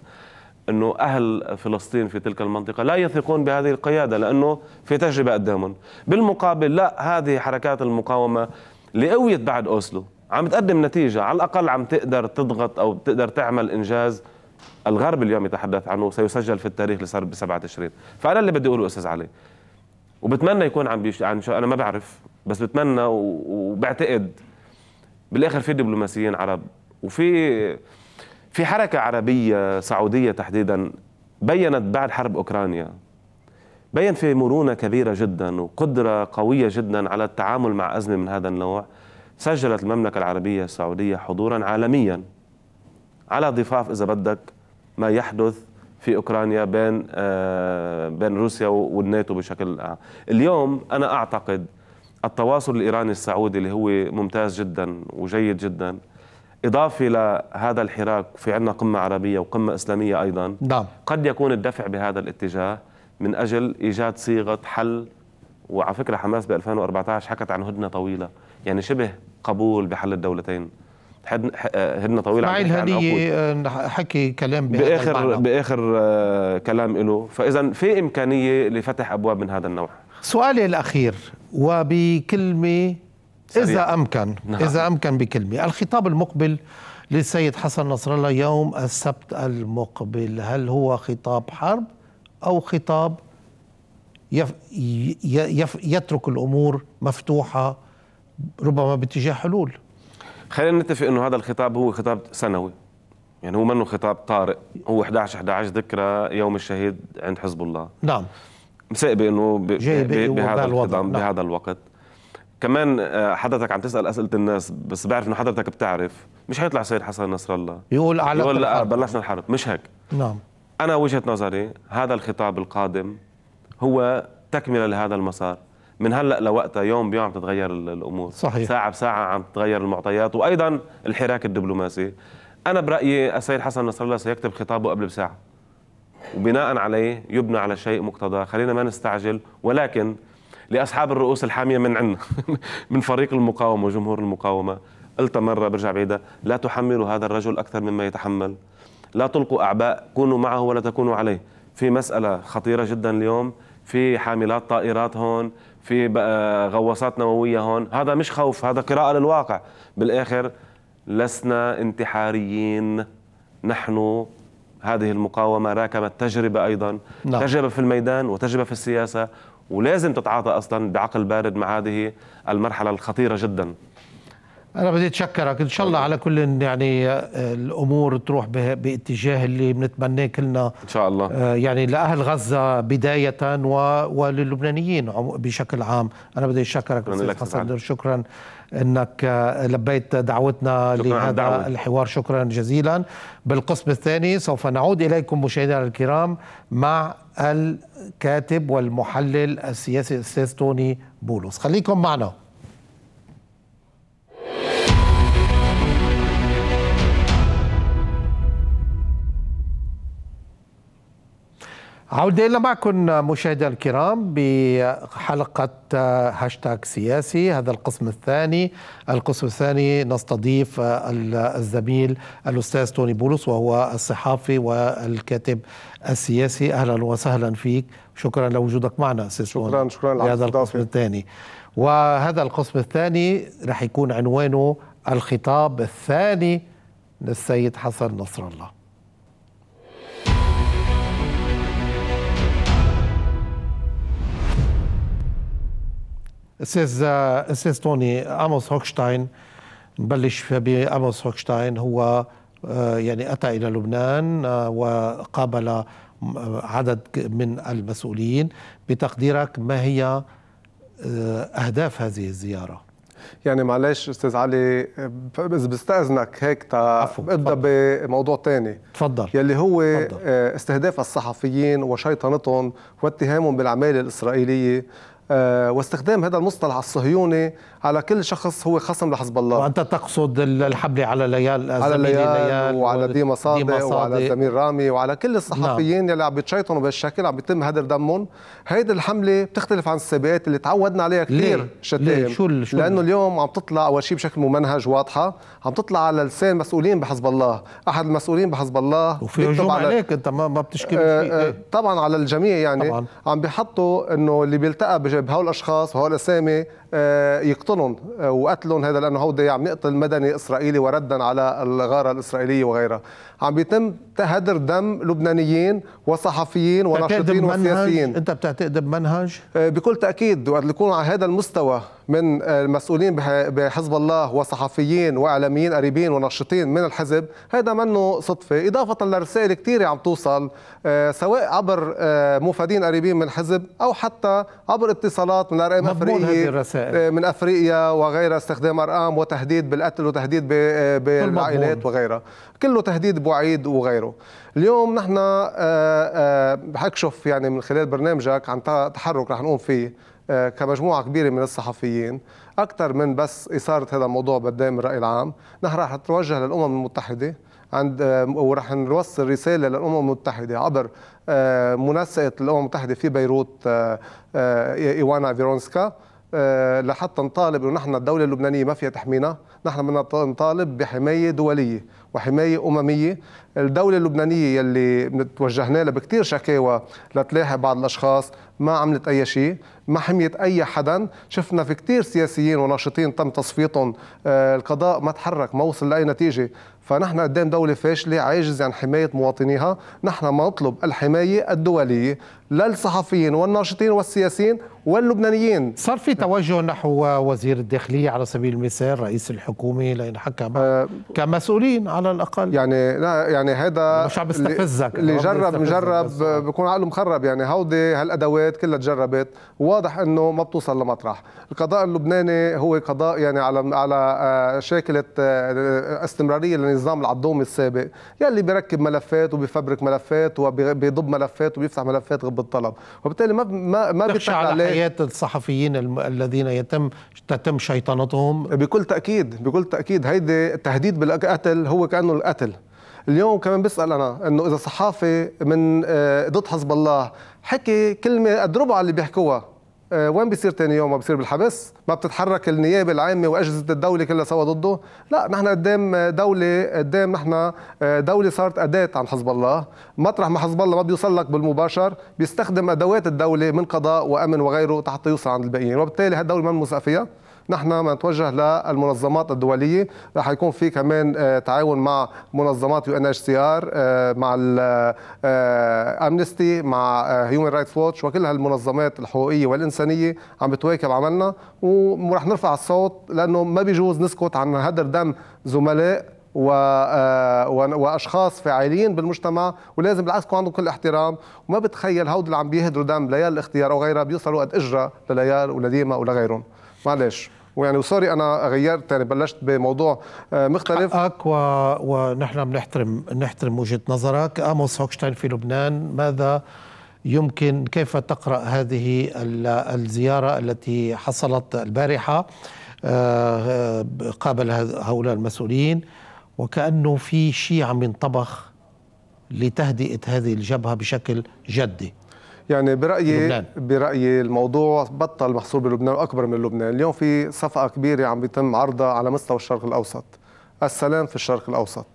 انه اهل فلسطين في تلك المنطقه لا يثقون بهذه القياده لانه في تجربه قدامهم، بالمقابل لا هذه حركات المقاومه اللي بعد اوسلو عم تقدم نتيجه على الاقل عم تقدر تضغط او تقدر تعمل انجاز الغرب اليوم يتحدث عنه سيسجل في التاريخ لصار ب 7 تشرين، فانا اللي بدي اقوله استاذ علي وبتمنى يكون عم بيش... عن انا ما بعرف بس بتمنى و... وبعتقد بالاخر في دبلوماسيين عرب وفي في حركه عربيه سعوديه تحديدا بينت بعد حرب اوكرانيا بين في مرونه كبيره جدا وقدره قويه جدا على التعامل مع ازمه من هذا النوع سجلت المملكه العربيه السعوديه حضورا عالميا على ضفاف اذا بدك ما يحدث في اوكرانيا بين آه، بين روسيا والناتو بشكل عام. اليوم انا اعتقد التواصل الايراني السعودي اللي هو ممتاز جدا وجيد جدا إضافة لهذا الحراك في عندنا قمة عربية وقمة إسلامية أيضا نعم. قد يكون الدفع بهذا الاتجاه من أجل إيجاد صيغة حل وعلى فكرة حماس ب 2014 حكت عن هدنة طويلة يعني شبه قبول بحل الدولتين هدنا طويله اسماعيل هنية آه، حكي كلام باخر باخر آه، كلام له فاذا في امكانيه لفتح ابواب من هذا النوع سؤالي الاخير وبكلمه سريع. اذا امكن نعم. اذا امكن بكلمه الخطاب المقبل للسيد حسن نصر الله يوم السبت المقبل هل هو خطاب حرب او خطاب يف يف يترك الامور مفتوحه ربما باتجاه حلول خلينا نتفق انه هذا الخطاب هو خطاب سنوي يعني هو منه خطاب طارئ هو 11 11 ذكرى يوم الشهيد عند حزب الله نعم مسائبه انه بهذا نعم. بهذا الوقت كمان آه، حضرتك عم تسال اسئله الناس بس بعرف انه حضرتك بتعرف مش حيطلع سيد حسن نصر الله يقول على يقول لا بلشنا الحرب مش هيك نعم انا وجهه نظري هذا الخطاب القادم هو تكمله لهذا المسار من هلا لوقتها يوم بيوم عم تتغير الامور صحيح. ساعه بساعه عم تتغير المعطيات وايضا الحراك الدبلوماسي انا برايي السيد حسن نصر الله سيكتب خطابه قبل بساعه وبناء عليه يبنى على شيء مقتضى خلينا ما نستعجل ولكن لاصحاب الرؤوس الحاميه من عندنا من فريق المقاومه وجمهور المقاومه قلتها مره برجع بعيدة لا تحملوا هذا الرجل اكثر مما يتحمل لا تلقوا اعباء كونوا معه ولا تكونوا عليه في مساله خطيره جدا اليوم في حاملات طائرات هون في آه، غواصات نوويه هون هذا مش خوف هذا قراءه للواقع بالاخر لسنا انتحاريين نحن هذه المقاومه راكمت تجربه ايضا نعم. تجربه في الميدان وتجربه في السياسه ولازم تتعاطى اصلا بعقل بارد مع هذه المرحله الخطيره جدا انا بدي اتشكرك ان شاء الله على كل يعني آه، الامور تروح باتجاه اللي بنتمناه كلنا ان شاء الله آه، يعني لاهل غزه بدايه وللبنانيين بشكل عام انا بدي اتشكرك استاذ شكرا انك آه، لبيت دعوتنا لهذا دعوة. الحوار شكرا جزيلا بالقسم الثاني سوف نعود اليكم مشاهدينا الكرام مع الكاتب والمحلل السياسي الاستاذ توني بولس خليكم معنا عودة إلى معكم مشاهدينا الكرام بحلقة هاشتاج سياسي هذا القسم الثاني القسم الثاني نستضيف الزميل الأستاذ توني بولس وهو الصحافي والكاتب السياسي أهلا وسهلا فيك شكرا لوجودك معنا أستاذ شكرا شكرا هذا القسم الثاني وهذا القسم الثاني رح يكون عنوانه الخطاب الثاني للسيد حسن نصر الله استاذ استاذ توني اموس هوكشتاين نبلش باموس هوكشتاين هو يعني اتى الى لبنان آه، وقابل آه، عدد من المسؤولين بتقديرك ما هي آه، اهداف هذه الزياره يعني معلش استاذ علي اذا بستاذنك هيك ابدا بموضوع ثاني تفضل يلي هو تفضل. استهداف الصحفيين وشيطنتهم واتهامهم بالعماله الاسرائيليه آه، واستخدام هذا المصطلح الصهيوني على كل شخص هو خصم لحزب الله وانت تقصد الحمله على ليال على ليال, ليال وعلى ديما صادق, وعلى زميل رامي وعلى كل نعم. الصحفيين اللي يلي عم بيتشيطنوا بهالشكل عم بيتم هدر دمهم هيدي الحمله بتختلف عن السابقات اللي تعودنا عليها كثير شتائم شو شو لانه اليوم عم تطلع اول شيء بشكل ممنهج واضحه عم تطلع على لسان مسؤولين بحزب الله احد المسؤولين بحزب الله وفي هجوم على... عليك انت ما بتشكي شيء آه، آه، طبعا على الجميع يعني طبعاً. عم بيحطوا انه اللي بيلتقى يجب هؤلاء الاشخاص وهؤلاء الاسامي آه، يقتلهم آه، وقتلهم هذا لانه هو عم يقتل مدني اسرائيلي وردا على الغاره الاسرائيليه وغيرها عم بيتم تهدر دم لبنانيين وصحفيين وناشطين وسياسيين انت بتعتقد بمنهج آه، بكل تاكيد وقت يكونوا على هذا المستوى من المسؤولين بحزب الله وصحفيين واعلاميين قريبين وناشطين من الحزب هذا منه صدفه اضافه لرسائل كثيره عم توصل سواء عبر مفادين قريبين من الحزب او حتى عبر اتصالات من ارقام الرسائل آه، من افريقيا وغيرها استخدام ارقام وتهديد بالقتل وتهديد آه، بالعائلات وغيرها كله تهديد بعيد وغيره اليوم نحن آه، حكشف يعني من خلال برنامجك عن تحرك رح نقوم فيه كمجموعة كبيرة من الصحفيين أكثر من بس إثارة هذا الموضوع قدام الرأي العام نحن رح نتوجه للأمم المتحدة عند ورح نوصل رسالة للأمم المتحدة عبر منسقة الأمم المتحدة في بيروت إيوانا فيرونسكا آه، لحتى نطالب انه نحن الدوله اللبنانيه ما فيها تحمينا، نحن بدنا نطالب بحمايه دوليه وحمايه امميه، الدوله اللبنانيه يلي توجهنا لها بكثير شكاوى لتلاحق بعض الاشخاص ما عملت اي شيء، ما حميت اي حدا، شفنا في كثير سياسيين وناشطين تم تصفيتهم، آه، القضاء ما تحرك، ما وصل لاي نتيجه، فنحن قدام دولة فاشلة عاجزة عن حماية مواطنيها نحن ما نطلب الحماية الدولية للصحفيين والناشطين والسياسيين واللبنانيين صار في توجه نحو وزير الداخلية على سبيل المثال رئيس الحكومة لينحكى أه كمسؤولين على الأقل يعني لا يعني هذا مش عم بستفزك اللي جرب مجرب بكون عقله مخرب يعني هودي هالأدوات كلها تجربت واضح أنه ما بتوصل لمطرح القضاء اللبناني هو قضاء يعني على على آه، شاكلة آه، استمرارية للنظام العضومي السابق يلي بيركب ملفات وبيفبرك ملفات وبيضب ملفات وبيفتح ملفات غب الطلب وبالتالي ما ما ما بيتحل عليه حياه الصحفيين الم... الذين يتم تتم شيطنتهم بكل تاكيد بكل تاكيد هيدي التهديد بالقتل هو كانه القتل اليوم كمان بسال انا انه اذا صحافي من آه، ضد حزب الله حكي كلمه اضربه على اللي بيحكوها آه، وين بيصير تاني يوم ما بيصير بالحبس ما بتتحرك النيابه العامه واجهزه الدوله كلها سوا ضده لا نحن قدام دوله قدام نحن آه، دوله صارت اداه عن حزب الله مطرح ما حزب الله ما بيوصل لك بالمباشر بيستخدم ادوات الدوله من قضاء وامن وغيره حتى يوصل عند الباقيين وبالتالي هالدوله ما مسافيه نحن ما نتوجه للمنظمات الدوليه راح يكون في كمان آه، تعاون مع منظمات يو ان اتش سي ار آه، مع آه، امنستي مع هيومن رايتس ووتش وكل هالمنظمات الحقوقيه والانسانيه عم بتواكب عملنا ورح نرفع الصوت لانه ما بيجوز نسكت عن هدر دم زملاء و... واشخاص فاعلين بالمجتمع ولازم بالعكس يكون عندهم كل احترام وما بتخيل هود اللي عم بيهدروا دم ليال الاختيار او غيرها بيوصلوا قد اجره لليال ولديما ولغيرهم معلش ويعني وسوري انا غيرت يعني بلشت بموضوع آه، مختلف حقك و... ونحن بنحترم نحترم وجهه نظرك اموس هوكشتاين في لبنان ماذا يمكن كيف تقرا هذه الزياره التي حصلت البارحه آه، قابل هؤلاء المسؤولين وكانه في شيء عم ينطبخ لتهدئه هذه الجبهه بشكل جدي يعني برايي لبنان. برايي الموضوع بطل محصور بلبنان واكبر من لبنان اليوم في صفقه كبيره عم بيتم عرضها على مستوى الشرق الاوسط السلام في الشرق الاوسط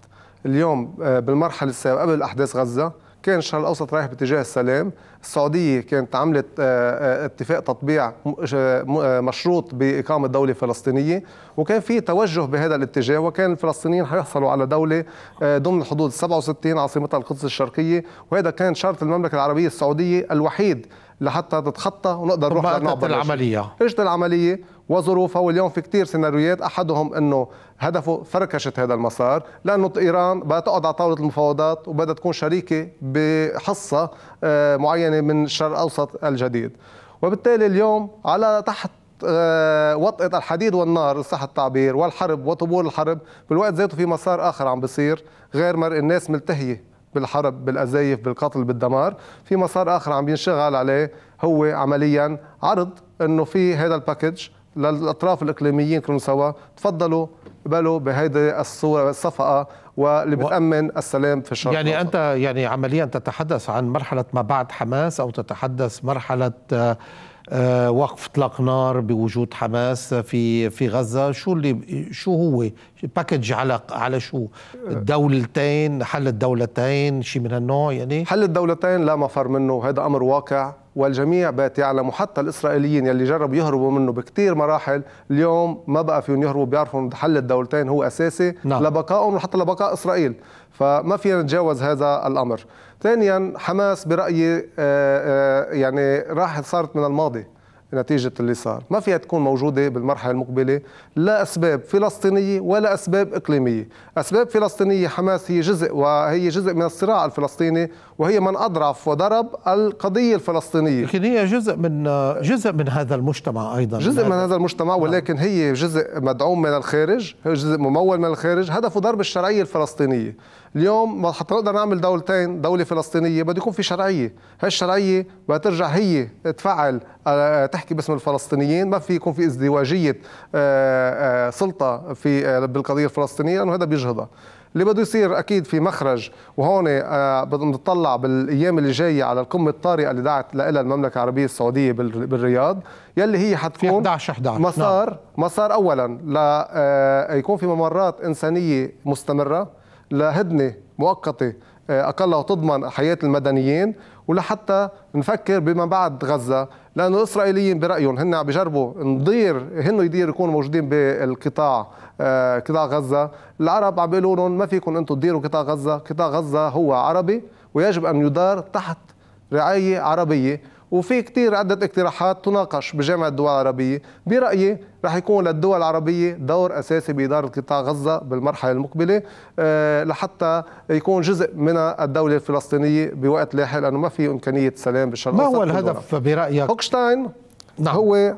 اليوم آه، بالمرحله السابقه قبل احداث غزه كان الشرق الاوسط رايح باتجاه السلام، السعوديه كانت عملت آه، آه، اتفاق تطبيع آه، مشروط باقامه دوله فلسطينيه، وكان في توجه بهذا الاتجاه وكان الفلسطينيين حيحصلوا على دوله ضمن حدود 67 عاصمتها القدس الشرقيه، وهذا كان شرط المملكه العربية السعوديه الوحيد لحتى تتخطى ونقدر نروح لنعبر العمليه اجت العمليه وظروفها واليوم في كثير سيناريوهات احدهم انه هدفه فركشة هذا المسار لأنه إيران بدها تقعد على طاولة المفاوضات وبدها تكون شريكة بحصة آه، معينة من الشرق الأوسط الجديد وبالتالي اليوم على تحت آه، وطئة الحديد والنار صح التعبير والحرب وطبول الحرب بالوقت ذاته في مسار آخر عم بصير غير مر الناس ملتهية بالحرب بالقذايف بالقتل بالدمار في مسار آخر عم ينشغل عليه هو عمليا عرض أنه في هذا الباكج للاطراف الاقليميين كلهم سوا تفضلوا بلوا بهيدي الصوره الصفقه واللي بتامن السلام في الشرق يعني الوسط. انت يعني عمليا تتحدث عن مرحله ما بعد حماس او تتحدث مرحله آه آه، وقف اطلاق نار بوجود حماس في في غزه شو اللي شو هو باكج على على شو الدولتين حل الدولتين شيء من هالنوع يعني حل الدولتين لا مفر منه هذا امر واقع والجميع بات يعلم وحتى الاسرائيليين يلي جربوا يهربوا منه بكثير مراحل اليوم ما بقى فيهم يهربوا بيعرفوا ان حل الدولتين هو اساسي نعم. لبقائهم وحتى لبقاء اسرائيل فما فينا نتجاوز هذا الامر ثانيا حماس برايي آه، آه، يعني راحت صارت من الماضي نتيجة اللي صار ما فيها تكون موجودة بالمرحلة المقبلة لا أسباب فلسطينية ولا أسباب إقليمية أسباب فلسطينية حماس هي جزء وهي جزء من الصراع الفلسطيني وهي من أضعف وضرب القضية الفلسطينية لكن هي جزء من جزء من هذا المجتمع أيضا جزء من نعم. هذا المجتمع نعم. ولكن هي جزء مدعوم من الخارج هي جزء ممول من الخارج هدفه ضرب الشرعية الفلسطينية اليوم ما حتقدر نعمل دولتين دولة فلسطينية بده يكون في شرعية هالشرعية بدها ترجع هي تفعل آه، تحكي باسم الفلسطينيين ما في يكون في ازدواجية آه، آه، سلطة في بالقضية الفلسطينية لأنه هذا بيجهضها اللي بده يصير اكيد في مخرج وهون بدنا نطلع بالايام اللي جايه على القمه الطارئه اللي دعت لها المملكه العربيه السعوديه بالرياض يلي هي حتكون في 11 11 مسار نعم. مسار اولا ليكون في ممرات انسانيه مستمره لهدنه مؤقته آه، اقلها تضمن حياه المدنيين ولحتى نفكر بما بعد غزه لانه الاسرائيليين برايهم هن عم بجربوا ندير هن يديروا يكونوا موجودين بالقطاع آه، قطاع غزه العرب عم بيقولوا لهم ما فيكم انتم تديروا قطاع غزه قطاع غزه هو عربي ويجب ان يدار تحت رعايه عربيه وفي كثير عدة اقتراحات تناقش بجامعة الدول العربية برأيي رح يكون للدول العربية دور أساسي بإدارة قطاع غزة بالمرحلة المقبلة آه، لحتى يكون جزء من الدولة الفلسطينية بوقت لاحق لأنه ما في إمكانية سلام بالشرق الأوسط ما هو الهدف برأيك؟ هوكشتاين نعم. هو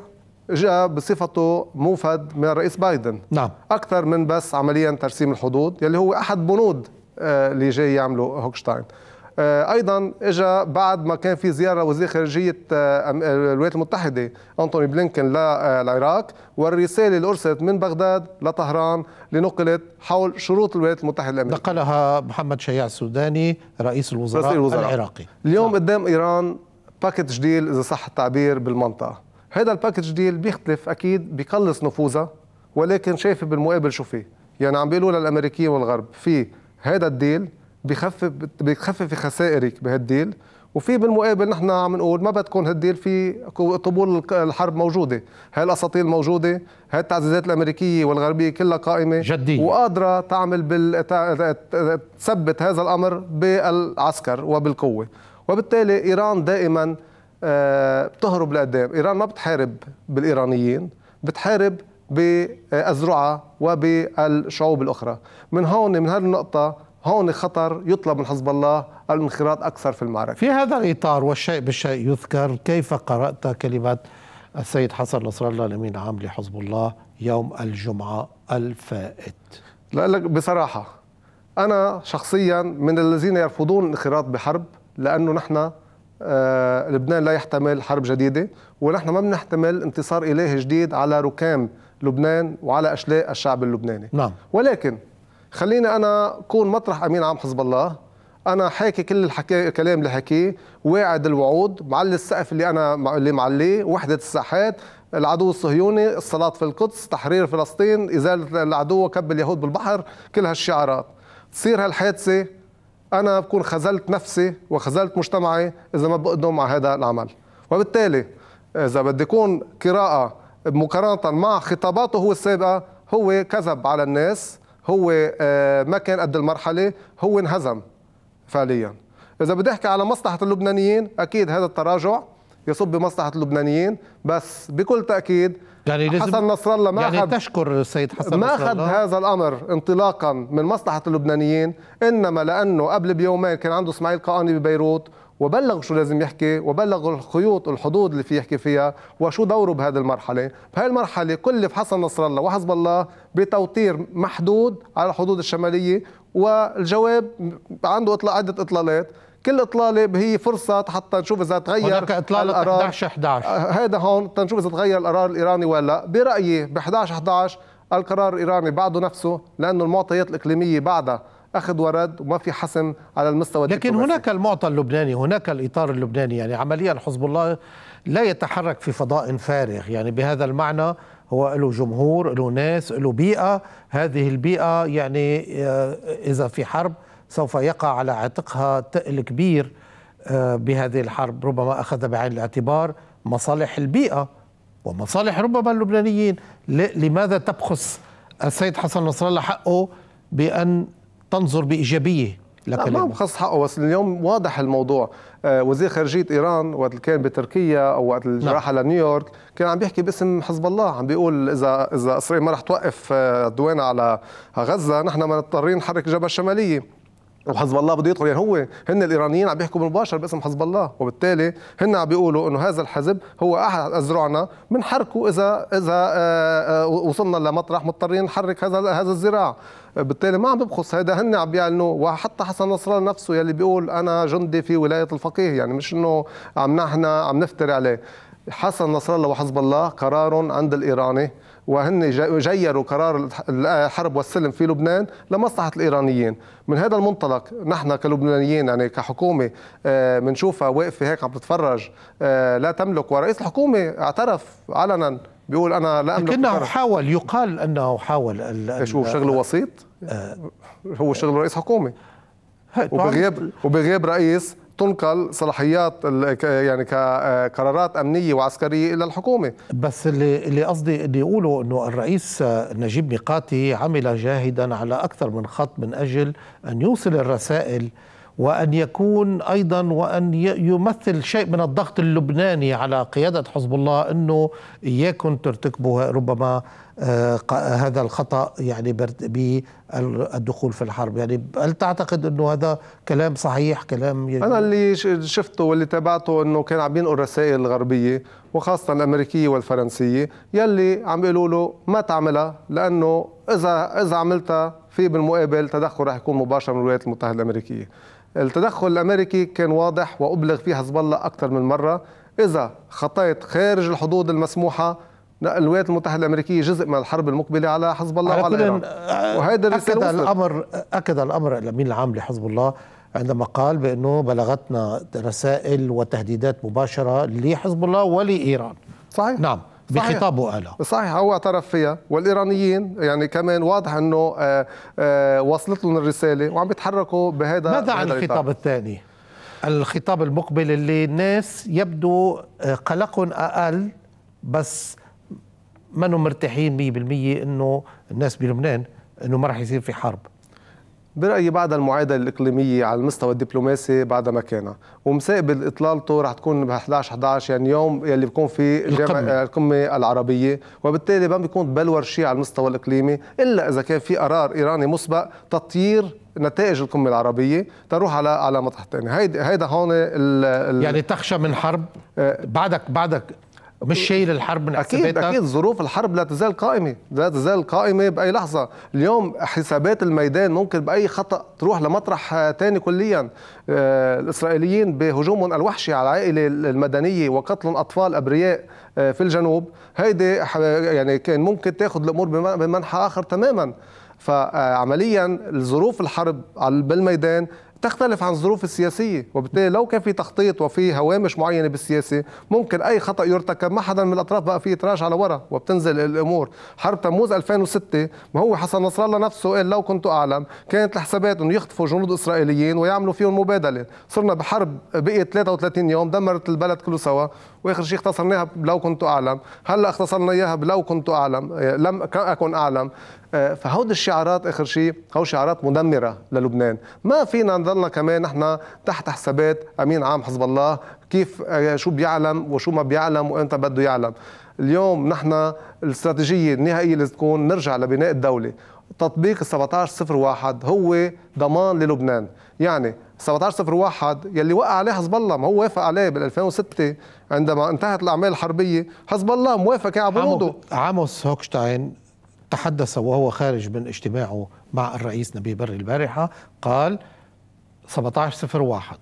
جاء بصفته موفد من الرئيس بايدن نعم. أكثر من بس عمليا ترسيم الحدود يلي هو أحد بنود آه، اللي جاي يعمله هوكشتاين آه، ايضا اجى بعد ما كان في زياره وزير خارجيه آه، آه، الولايات المتحده انتوني بلينكن للعراق والرساله اللي ارسلت من بغداد لطهران لنقلت حول شروط الولايات المتحده الامريكيه نقلها محمد شياع السوداني رئيس الوزراء, رئيس الوزراء. العراقي اليوم نعم. قدام ايران باكج ديل اذا صح التعبير بالمنطقه هذا الباكج ديل بيختلف اكيد بقلص نفوذها ولكن شايف بالمقابل شو فيه يعني عم بيقولوا للامريكيين والغرب في هذا الديل بخفف بتخففي خسائرك بهالديل وفي بالمقابل نحن عم نقول ما بتكون هالديل في طبول الحرب موجوده، هالاساطيل موجوده، هالتعزيزات الامريكيه والغربيه كلها قائمه جدية وقادره تعمل بال تثبت هذا الامر بالعسكر وبالقوه، وبالتالي ايران دائما آه، بتهرب لقدام، ايران ما بتحارب بالايرانيين، بتحارب بازرعها وبالشعوب الاخرى، من هون من هالنقطه هون خطر يطلب من حزب الله الانخراط أكثر في المعركة في هذا الإطار والشيء بالشيء يذكر كيف قرأت كلمات السيد حسن نصر الله الأمين العام لحزب الله يوم الجمعة الفائت لك بصراحة أنا شخصيا من الذين يرفضون الانخراط بحرب لأنه نحن آه لبنان لا يحتمل حرب جديدة ونحن ما بنحتمل انتصار اله جديد على ركام لبنان وعلى أشلاء الشعب اللبناني نعم ولكن خليني انا كون مطرح امين عام حزب الله انا حاكي كل الحكي الكلام اللي حكيه واعد الوعود معلي السقف اللي انا اللي معليه وحده الساحات العدو الصهيوني الصلاة في القدس تحرير فلسطين إزالة العدو وكب اليهود بالبحر كل هالشعارات تصير هالحادثة أنا بكون خذلت نفسي وخذلت مجتمعي إذا ما بقدم مع هذا العمل وبالتالي إذا بدي يكون قراءة مقارنة مع خطاباته هو السابقة هو كذب على الناس هو آه، ما كان قد المرحله هو انهزم فعليا اذا بدي احكي على مصلحه اللبنانيين اكيد هذا التراجع يصب بمصلحه اللبنانيين بس بكل تاكيد يعني لازم حسن نصر الله ما يعني تشكر السيد حسن ما اخذ هذا الامر انطلاقا من مصلحه اللبنانيين انما لانه قبل بيومين كان عنده اسماعيل قاني ببيروت وبلغ شو لازم يحكي وبلغ الخيوط الحدود اللي في يحكي فيها وشو دوره بهذه المرحله بهذه المرحله كلف حسن نصر الله وحزب الله بتوتير محدود على الحدود الشماليه والجواب عنده اطلاق عده اطلالات كل اطلاله هي فرصه حتى نشوف اذا تغير هناك اطلاله القرار 11 11 هذا هون تنشوف اذا تغير القرار الايراني ولا برايي ب 11 11 القرار الايراني بعده نفسه لانه المعطيات الاقليميه بعدها اخذ ورد وما في حسم على المستوى لكن هناك المعطى اللبناني هناك الاطار اللبناني يعني عمليا حزب الله لا يتحرك في فضاء فارغ يعني بهذا المعنى هو له جمهور له ناس له بيئه هذه البيئه يعني آه، اذا في حرب سوف يقع على عاتقها تقل كبير آه، بهذه الحرب ربما اخذ بعين الاعتبار مصالح البيئه ومصالح ربما اللبنانيين لماذا تبخس السيد حسن نصر الله حقه بان تنظر بايجابيه لكن ما بخص حقه بس اليوم واضح الموضوع آه، وزير خارجيه ايران وقت كان بتركيا او وقت الجراحه نعم. لنيويورك كان عم بيحكي باسم حزب الله عم بيقول اذا اذا اسرائيل ما رح توقف آه، دوينا على غزه نحن ما مضطرين نحرك الجبهه الشماليه وحزب الله بده يدخل يعني هو هن الايرانيين عم بيحكوا مباشر باسم حزب الله وبالتالي هن عم بيقولوا انه هذا الحزب هو احد ازرعنا بنحركه اذا اذا آه، آه، وصلنا لمطرح مضطرين نحرك هذا هذا الزراع بالتالي ما عم ببخص هذا هن عم بيعلنوا وحتى حسن نصر الله نفسه يلي بيقول انا جندي في ولايه الفقيه يعني مش انه عم نحن عم نفتري عليه حسن نصر الله وحزب الله قرار عند الايراني وهن جيروا قرار الحرب والسلم في لبنان لمصلحة الإيرانيين من هذا المنطلق نحن كلبنانيين يعني كحكومة بنشوفها آه، واقفة هيك عم تتفرج آه، لا تملك ورئيس الحكومة اعترف علنا بيقول أنا لا أملك لكنه حاول يقال أنه حاول شو شغله وسيط آه. هو شغل رئيس حكومة وبغياب وبغياب رئيس تنقل صلاحيات يعني كقرارات امنيه وعسكريه الى الحكومه بس اللي اللي قصدي اللي يقولوا انه الرئيس نجيب ميقاتي عمل جاهدا على اكثر من خط من اجل ان يوصل الرسائل وان يكون ايضا وان يمثل شيء من الضغط اللبناني على قياده حزب الله انه اياكم ترتكبوا ربما آه، هذا الخطا يعني بالدخول في الحرب يعني هل تعتقد انه هذا كلام صحيح كلام يجب؟ انا اللي شفته واللي تابعته انه كان عم ينقل رسائل الغربيه وخاصه الامريكيه والفرنسيه يلي عم بيقولوا له ما تعملها لانه اذا اذا عملتها في بالمقابل تدخل راح يكون مباشر من الولايات المتحده الامريكيه التدخل الامريكي كان واضح وابلغ فيه حزب الله اكثر من مره اذا خطيت خارج الحدود المسموحه لا الولايات المتحده الامريكيه جزء من الحرب المقبله على حزب الله على وعلى ايران وهذا الرساله اكد الامر اكد الامر الامين العام لحزب الله عندما قال بانه بلغتنا رسائل وتهديدات مباشره لحزب الله ولايران صحيح نعم بخطابه قالها صحيح. هو اعترف فيها والايرانيين يعني كمان واضح انه آه، آه، وصلت لهم الرساله وعم بيتحركوا بهذا ماذا عن الخطاب الثاني؟ الخطاب المقبل اللي الناس يبدو آه، قلق اقل بس ما مرتاحين 100% انه الناس بلبنان انه ما راح يصير في حرب برأيي بعد المعادله الإقليمية على المستوى الدبلوماسي بعد مكانها ومسابل إطلالته رح تكون ب 11 11 يعني يوم يلي بيكون في القمة العربية وبالتالي ما بيكون بلور شيء على المستوى الإقليمي إلا إذا كان في قرار إيراني مسبق تطيير نتائج القمة العربية تروح على على مطرح ثاني هيدا هيدا هون ال يعني تخشى من حرب آه. بعدك بعدك مش شايل الحرب من اكيد حساباتك. اكيد ظروف الحرب لا تزال قائمه لا تزال قائمه باي لحظه اليوم حسابات الميدان ممكن باي خطا تروح لمطرح ثاني كليا آه، الاسرائيليين بهجومهم الوحشي على العائله المدنيه وقتل اطفال ابرياء آه، في الجنوب هيدي يعني كان ممكن تاخذ الامور بمنحى اخر تماما فعمليا ظروف الحرب بالميدان تختلف عن الظروف السياسيه وبالتالي لو كان في تخطيط وفي هوامش معينه بالسياسه ممكن اي خطا يرتكب ما حدا من الاطراف بقى فيه يتراجع ورا وبتنزل الامور حرب تموز 2006 ما هو حسن نصر الله نفسه قال لو كنت اعلم كانت الحسابات انه يخطفوا جنود اسرائيليين ويعملوا فيهم مبادله صرنا بحرب بقيت 33 يوم دمرت البلد كله سوا واخر شيء اختصرناها لو كنت اعلم هلا اختصرنا اياها بلو كنت اعلم لم اكن اعلم آه، فهود الشعارات اخر شيء هو شعارات مدمره للبنان ما فينا نضلنا كمان نحن تحت حسابات امين عام حزب الله كيف آه، شو بيعلم وشو ما بيعلم وامتى بده يعلم اليوم نحن الاستراتيجيه النهائيه لازم تكون نرجع لبناء الدوله تطبيق ال 1701 هو ضمان للبنان يعني 1701 يلي وقع عليه حزب الله ما هو وافق عليه بال 2006 عندما انتهت الاعمال الحربيه حزب الله موافق على بنوده عاموس هوكشتاين تحدث وهو خارج من اجتماعه مع الرئيس نبيه بري البارحة قال 1701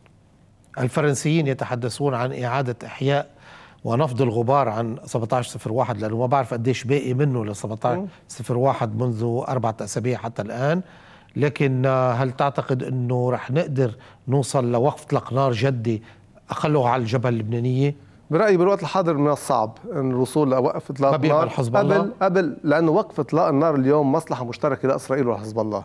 الفرنسيين يتحدثون عن إعادة إحياء ونفض الغبار عن 1701 لأنه ما بعرف قديش باقي منه ل 1701 منذ أربعة أسابيع حتى الآن لكن آه، هل تعتقد أنه رح نقدر نوصل لوقف اطلاق نار جدي أقله على الجبهة اللبنانية؟ برايي بالوقت الحاضر من الصعب ان الوصول لوقف اطلاق ما النار حزب الله قبل قبل لانه وقف اطلاق النار اليوم مصلحه مشتركه لاسرائيل وحزب الله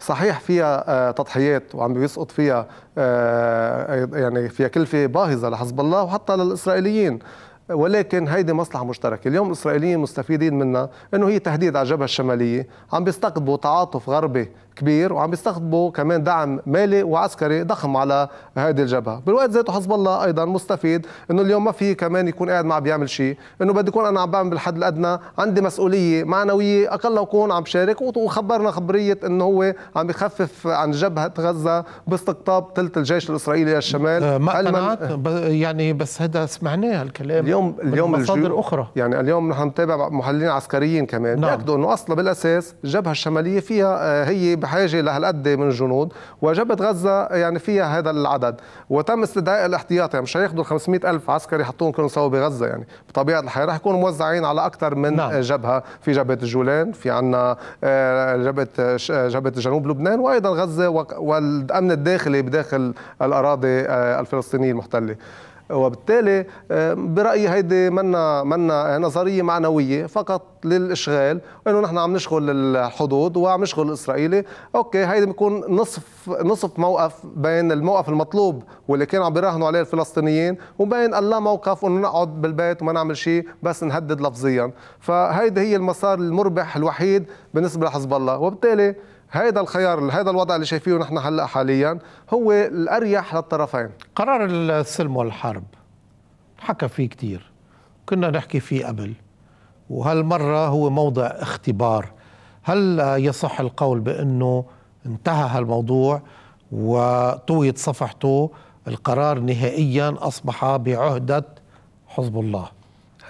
صحيح فيها آه، تضحيات وعم بيسقط فيها آه، يعني فيها كلفه باهظه لحزب الله وحتى للاسرائيليين ولكن هيدي مصلحه مشتركه اليوم الاسرائيليين مستفيدين منها انه هي تهديد على الجبهه الشماليه عم بيستقطبوا تعاطف غربي كبير وعم يستخدموا كمان دعم مالي وعسكري ضخم على هذه الجبهه بالوقت ذاته حزب الله ايضا مستفيد انه اليوم ما في كمان يكون قاعد ما عم بيعمل شيء انه بدي اكون انا عم بعمل بالحد الادنى عندي مسؤوليه معنويه اقل اكون عم شارك وخبرنا خبريه انه هو عم يخفف عن جبهه غزه باستقطاب ثلث الجيش الاسرائيلي للشمال آه، ما قنعت يعني بس هذا سمعناه هالكلام اليوم اليوم مصادر اخرى يعني اليوم نحن نتابع محللين عسكريين كمان نعم. بياكدوا انه اصلا بالاساس الجبهه الشماليه فيها آه، هي بحاجه لهالقد من جنود وجبهه غزه يعني فيها هذا العدد وتم استدعاء الاحتياطي يعني مش هياخذوا 500 الف عسكري يحطوهم كلهم سوا بغزه يعني بطبيعه الحال رح يكونوا موزعين على اكثر من نعم. جبهه في جبهه الجولان في عندنا آه، جبهه آه، جبهه جنوب لبنان وايضا غزه والامن الداخلي بداخل الاراضي آه، الفلسطينيه المحتله وبالتالي آه، برايي هيدي منا منا نظريه معنويه فقط للاشغال انه نحن عم نشغل الحدود وعم نشغل الاسرائيلي اوكي هيدي بيكون نصف نصف موقف بين الموقف المطلوب واللي كانوا عم بيراهنوا عليه الفلسطينيين وبين اللا موقف انه نقعد بالبيت وما نعمل شيء بس نهدد لفظيا فهيدي هي المسار المربح الوحيد بالنسبه لحزب الله وبالتالي هذا الخيار هذا الوضع اللي شايفينه نحن هلا حاليا هو الاريح للطرفين قرار السلم والحرب حكى فيه كثير كنا نحكي فيه قبل وهالمره هو موضع اختبار هل يصح القول بانه انتهى هالموضوع وطويت صفحته القرار نهائيا اصبح بعهده حزب الله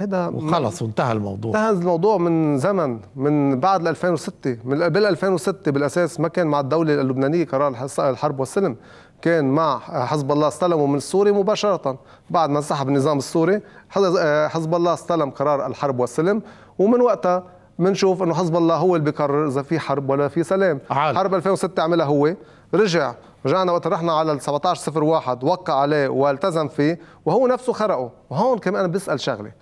هذا وخلص وانتهى الموضوع انتهى الموضوع من زمن من بعد 2006 من بال 2006 بالاساس ما كان مع الدوله اللبنانيه قرار الحرب والسلم كان مع حزب الله استلموا من السوري مباشرة بعد ما انسحب النظام السوري حزب الله استلم قرار الحرب والسلم ومن وقتها بنشوف انه حزب الله هو اللي بيقرر اذا في حرب ولا في سلام عال. حرب 2006 عملها هو رجع رجعنا وقت رحنا على ال 1701 وقع عليه والتزم فيه وهو نفسه خرقه وهون كمان بسال شغله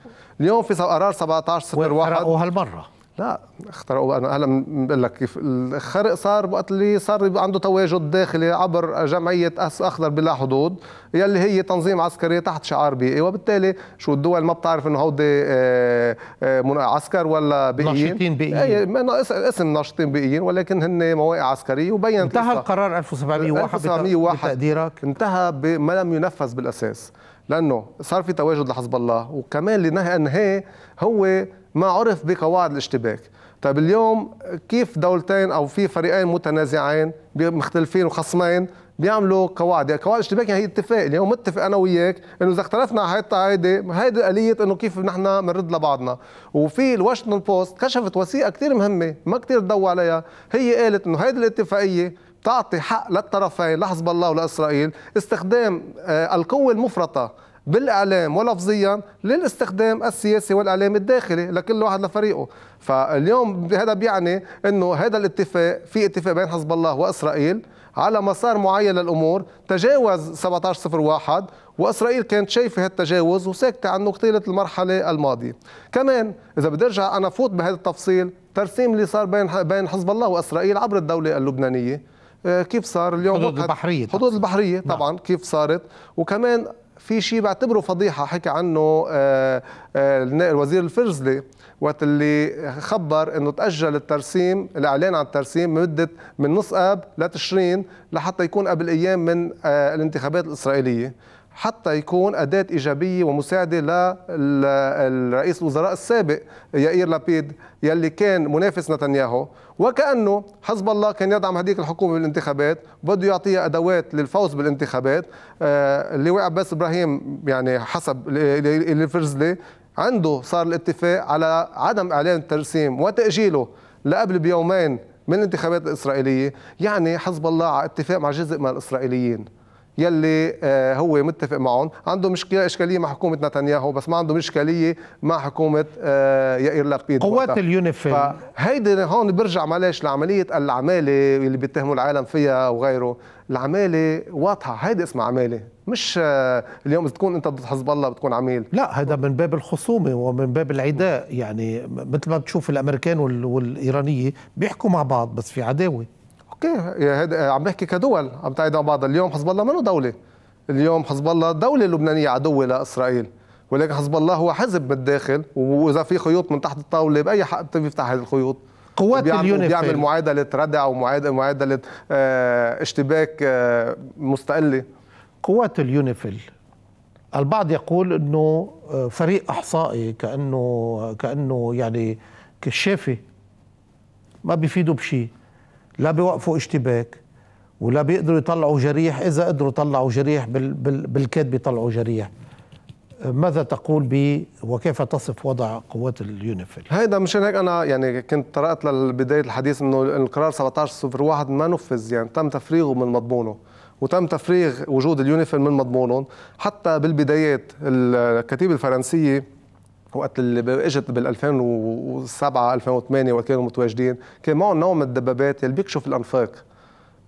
اليوم في قرار 17 صفر واحد هالمرة لا اخترقوا انا هلا بقول لك كيف الخرق صار وقت اللي صار عنده تواجد داخلي عبر جمعيه اخضر بلا حدود يلي هي تنظيم عسكري تحت شعار بيئي وبالتالي شو الدول ما بتعرف انه هودي آه، آه، عسكر ولا بيئيين ناشطين بيئيين إيه، إيه، اسم ناشطين بيئيين ولكن هن مواقع عسكريه وبينت انتهى القرار 1701 1701 بتقديرك انتهى بما لم ينفذ بالاساس لانه صار في تواجد لحزب الله وكمان اللي انهي هو ما عرف بقواعد الاشتباك طيب اليوم كيف دولتين او في فريقين متنازعين مختلفين وخصمين بيعملوا قواعد يعني قواعد الاشتباك يعني هي اتفاق اليوم يعني متفق انا وياك انه اذا اختلفنا على هيدي هيدي اليه انه كيف نحن بنرد لبعضنا وفي الواشنطن بوست كشفت وثيقه كثير مهمه ما كثير ضووا عليها هي قالت انه هيدي الاتفاقيه تعطي حق للطرفين لحزب الله ولاسرائيل استخدام آه، القوه المفرطه بالاعلام ولفظيا للاستخدام السياسي والاعلام الداخلي لكل واحد لفريقه فاليوم هذا بيعني انه هذا الاتفاق في اتفاق بين حزب الله واسرائيل على مسار معين للامور تجاوز 1701 واسرائيل كانت شايفه هالتجاوز وساكته عنه طيله المرحله الماضيه كمان اذا بدي ارجع انا فوت بهذا التفصيل ترسيم اللي صار بين بين حزب الله واسرائيل عبر الدوله اللبنانيه آه، كيف صار اليوم حدود البحريه حدود البحريه نعم. طبعا نعم. كيف صارت وكمان في شيء بعتبره فضيحه حكى عنه آه، آه، الوزير الفرزلي وقت اللي خبر انه تاجل الترسيم الاعلان عن الترسيم مده من نص اب لتشرين لحتى يكون قبل ايام من الانتخابات الاسرائيليه حتى يكون أداة إيجابية ومساعدة للرئيس الوزراء السابق يائير لابيد يلي كان منافس نتنياهو وكأنه حزب الله كان يدعم هذيك الحكومة بالانتخابات بده يعطيها أدوات للفوز بالانتخابات آه، اللواء عباس إبراهيم يعني حسب اللي فرزلي عنده صار الاتفاق على عدم إعلان الترسيم وتأجيله لقبل بيومين من الانتخابات الإسرائيلية يعني حزب الله على اتفاق مع جزء من الإسرائيليين يلي آه، هو متفق معهم عنده مشكله اشكاليه مع حكومه نتنياهو بس ما عنده اشكاليه مع حكومه آه، يائر لابيد قوات اليونيفيل فهيدي هون برجع معلش لعمليه العماله اللي بيتهموا العالم فيها وغيره العماله واضحه هيدي اسمها عماله مش آه، اليوم اذا تكون انت ضد حزب الله بتكون عميل لا هذا من باب الخصومه ومن باب العداء يعني مثل ما بتشوف الامريكان والايرانيه بيحكوا مع بعض بس في عداوه اوكي هذا آه، عم نحكي كدول عم تعيد على بعضها اليوم حزب الله منه دوله اليوم حزب الله دوله لبنانيه عدوه لاسرائيل ولكن حزب الله هو حزب بالداخل واذا في خيوط من تحت الطاوله باي حق بتم يفتح هذه الخيوط قوات اليونيفيل بيعمل معادله ردع ومعادله معادله آه، اشتباك آه، مستقله قوات اليونيفيل البعض يقول انه فريق احصائي كانه كانه يعني كشافه ما بيفيدوا بشيء لا بيوقفوا اشتباك ولا بيقدروا يطلعوا جريح اذا قدروا يطلعوا جريح بالكاد بيطلعوا جريح ماذا تقول ب وكيف تصف وضع قوات اليونيفيل؟ هيدا مشان هيك انا يعني كنت طرقت لبدايه الحديث انه القرار 1701 ما نفذ يعني تم تفريغه من مضمونه وتم تفريغ وجود اليونيفيل من مضمونهم حتى بالبدايات الكتيبه الفرنسيه وقت اللي اجت بال 2007 2008 وقت كانوا متواجدين كان معهم نوع من الدبابات اللي بيكشف الانفاق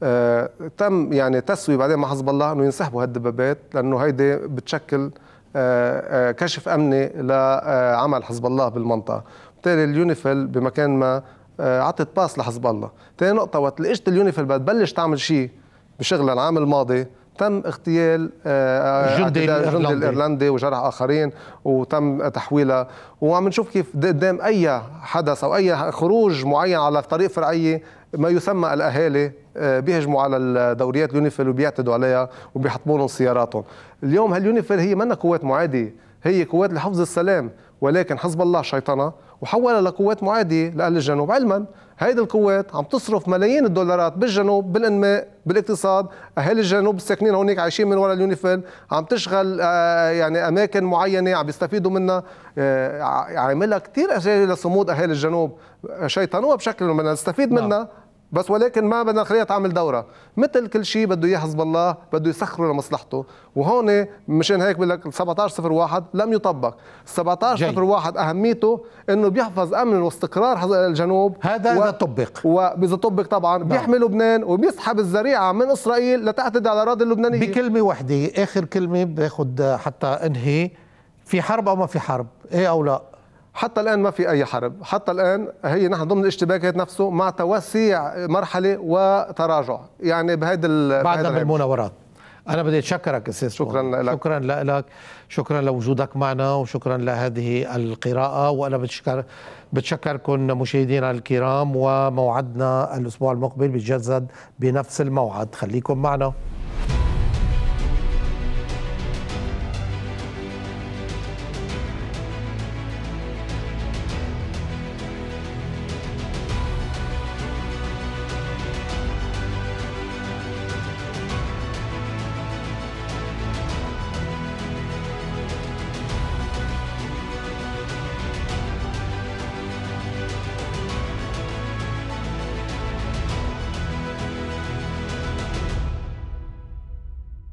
آه تم يعني تسوي بعدين مع حزب الله انه ينسحبوا هالدبابات لانه هيدي بتشكل آه آه كشف امني لعمل آه، حزب الله بالمنطقه بالتالي اليونيفيل بمكان ما آه، عطت باس لحزب الله ثاني نقطه وقت اللي اجت اليونيفيل بتبلش تعمل شيء بشغلها العام الماضي تم اغتيال جندي آه، آه، الجندي الايرلندي وجرح اخرين وتم تحويلها وعم نشوف كيف قدام اي حدث او اي خروج معين على الطريق فرعيه ما يسمى الاهالي آه، بيهجموا على الدوريات اليونيفيل وبيعتدوا عليها وبيحطموا لهم سياراتهم اليوم هاليونيفيل هي منا قوات معاديه هي قوات لحفظ السلام ولكن حزب الله شيطنة وحولها لقوات معادية لأهل الجنوب علما هيدي القوات عم تصرف ملايين الدولارات بالجنوب بالانماء بالاقتصاد اهالي الجنوب الساكنين هونيك عايشين من وراء اليونيفيل عم تشغل آه، يعني اماكن معينه عم بيستفيدوا منها آه، عاملها كثير أشياء لصمود اهالي الجنوب آه، شيطنوها بشكل بدنا نستفيد نعم. منها بس ولكن ما بدنا نخليها تعمل دوره مثل كل شيء بده اياه حزب الله بده يسخره لمصلحته وهون مشان هيك بقول لك 1701 لم يطبق 1701 اهميته انه بيحفظ امن واستقرار الجنوب هذا و... اذا طبق واذا طبق طبعا نعم. بيحمي لبنان وبيسحب الذريعه من اسرائيل لتعتدي على الاراضي اللبنانيه بكلمه وحده اخر كلمه باخذ حتى انهي في حرب او ما في حرب ايه او لا حتى الآن ما في أي حرب حتى الآن هي نحن ضمن الاشتباكات نفسه مع توسيع مرحلة وتراجع يعني بهيدا بعدنا بالمناورات أنا بدي أتشكرك أستاذ شكرا لك شكرا لك شكرا لوجودك معنا وشكرا لهذه القراءة وأنا بتشكر بتشكركم مشاهدينا الكرام وموعدنا الأسبوع المقبل بيتجدد بنفس الموعد خليكم معنا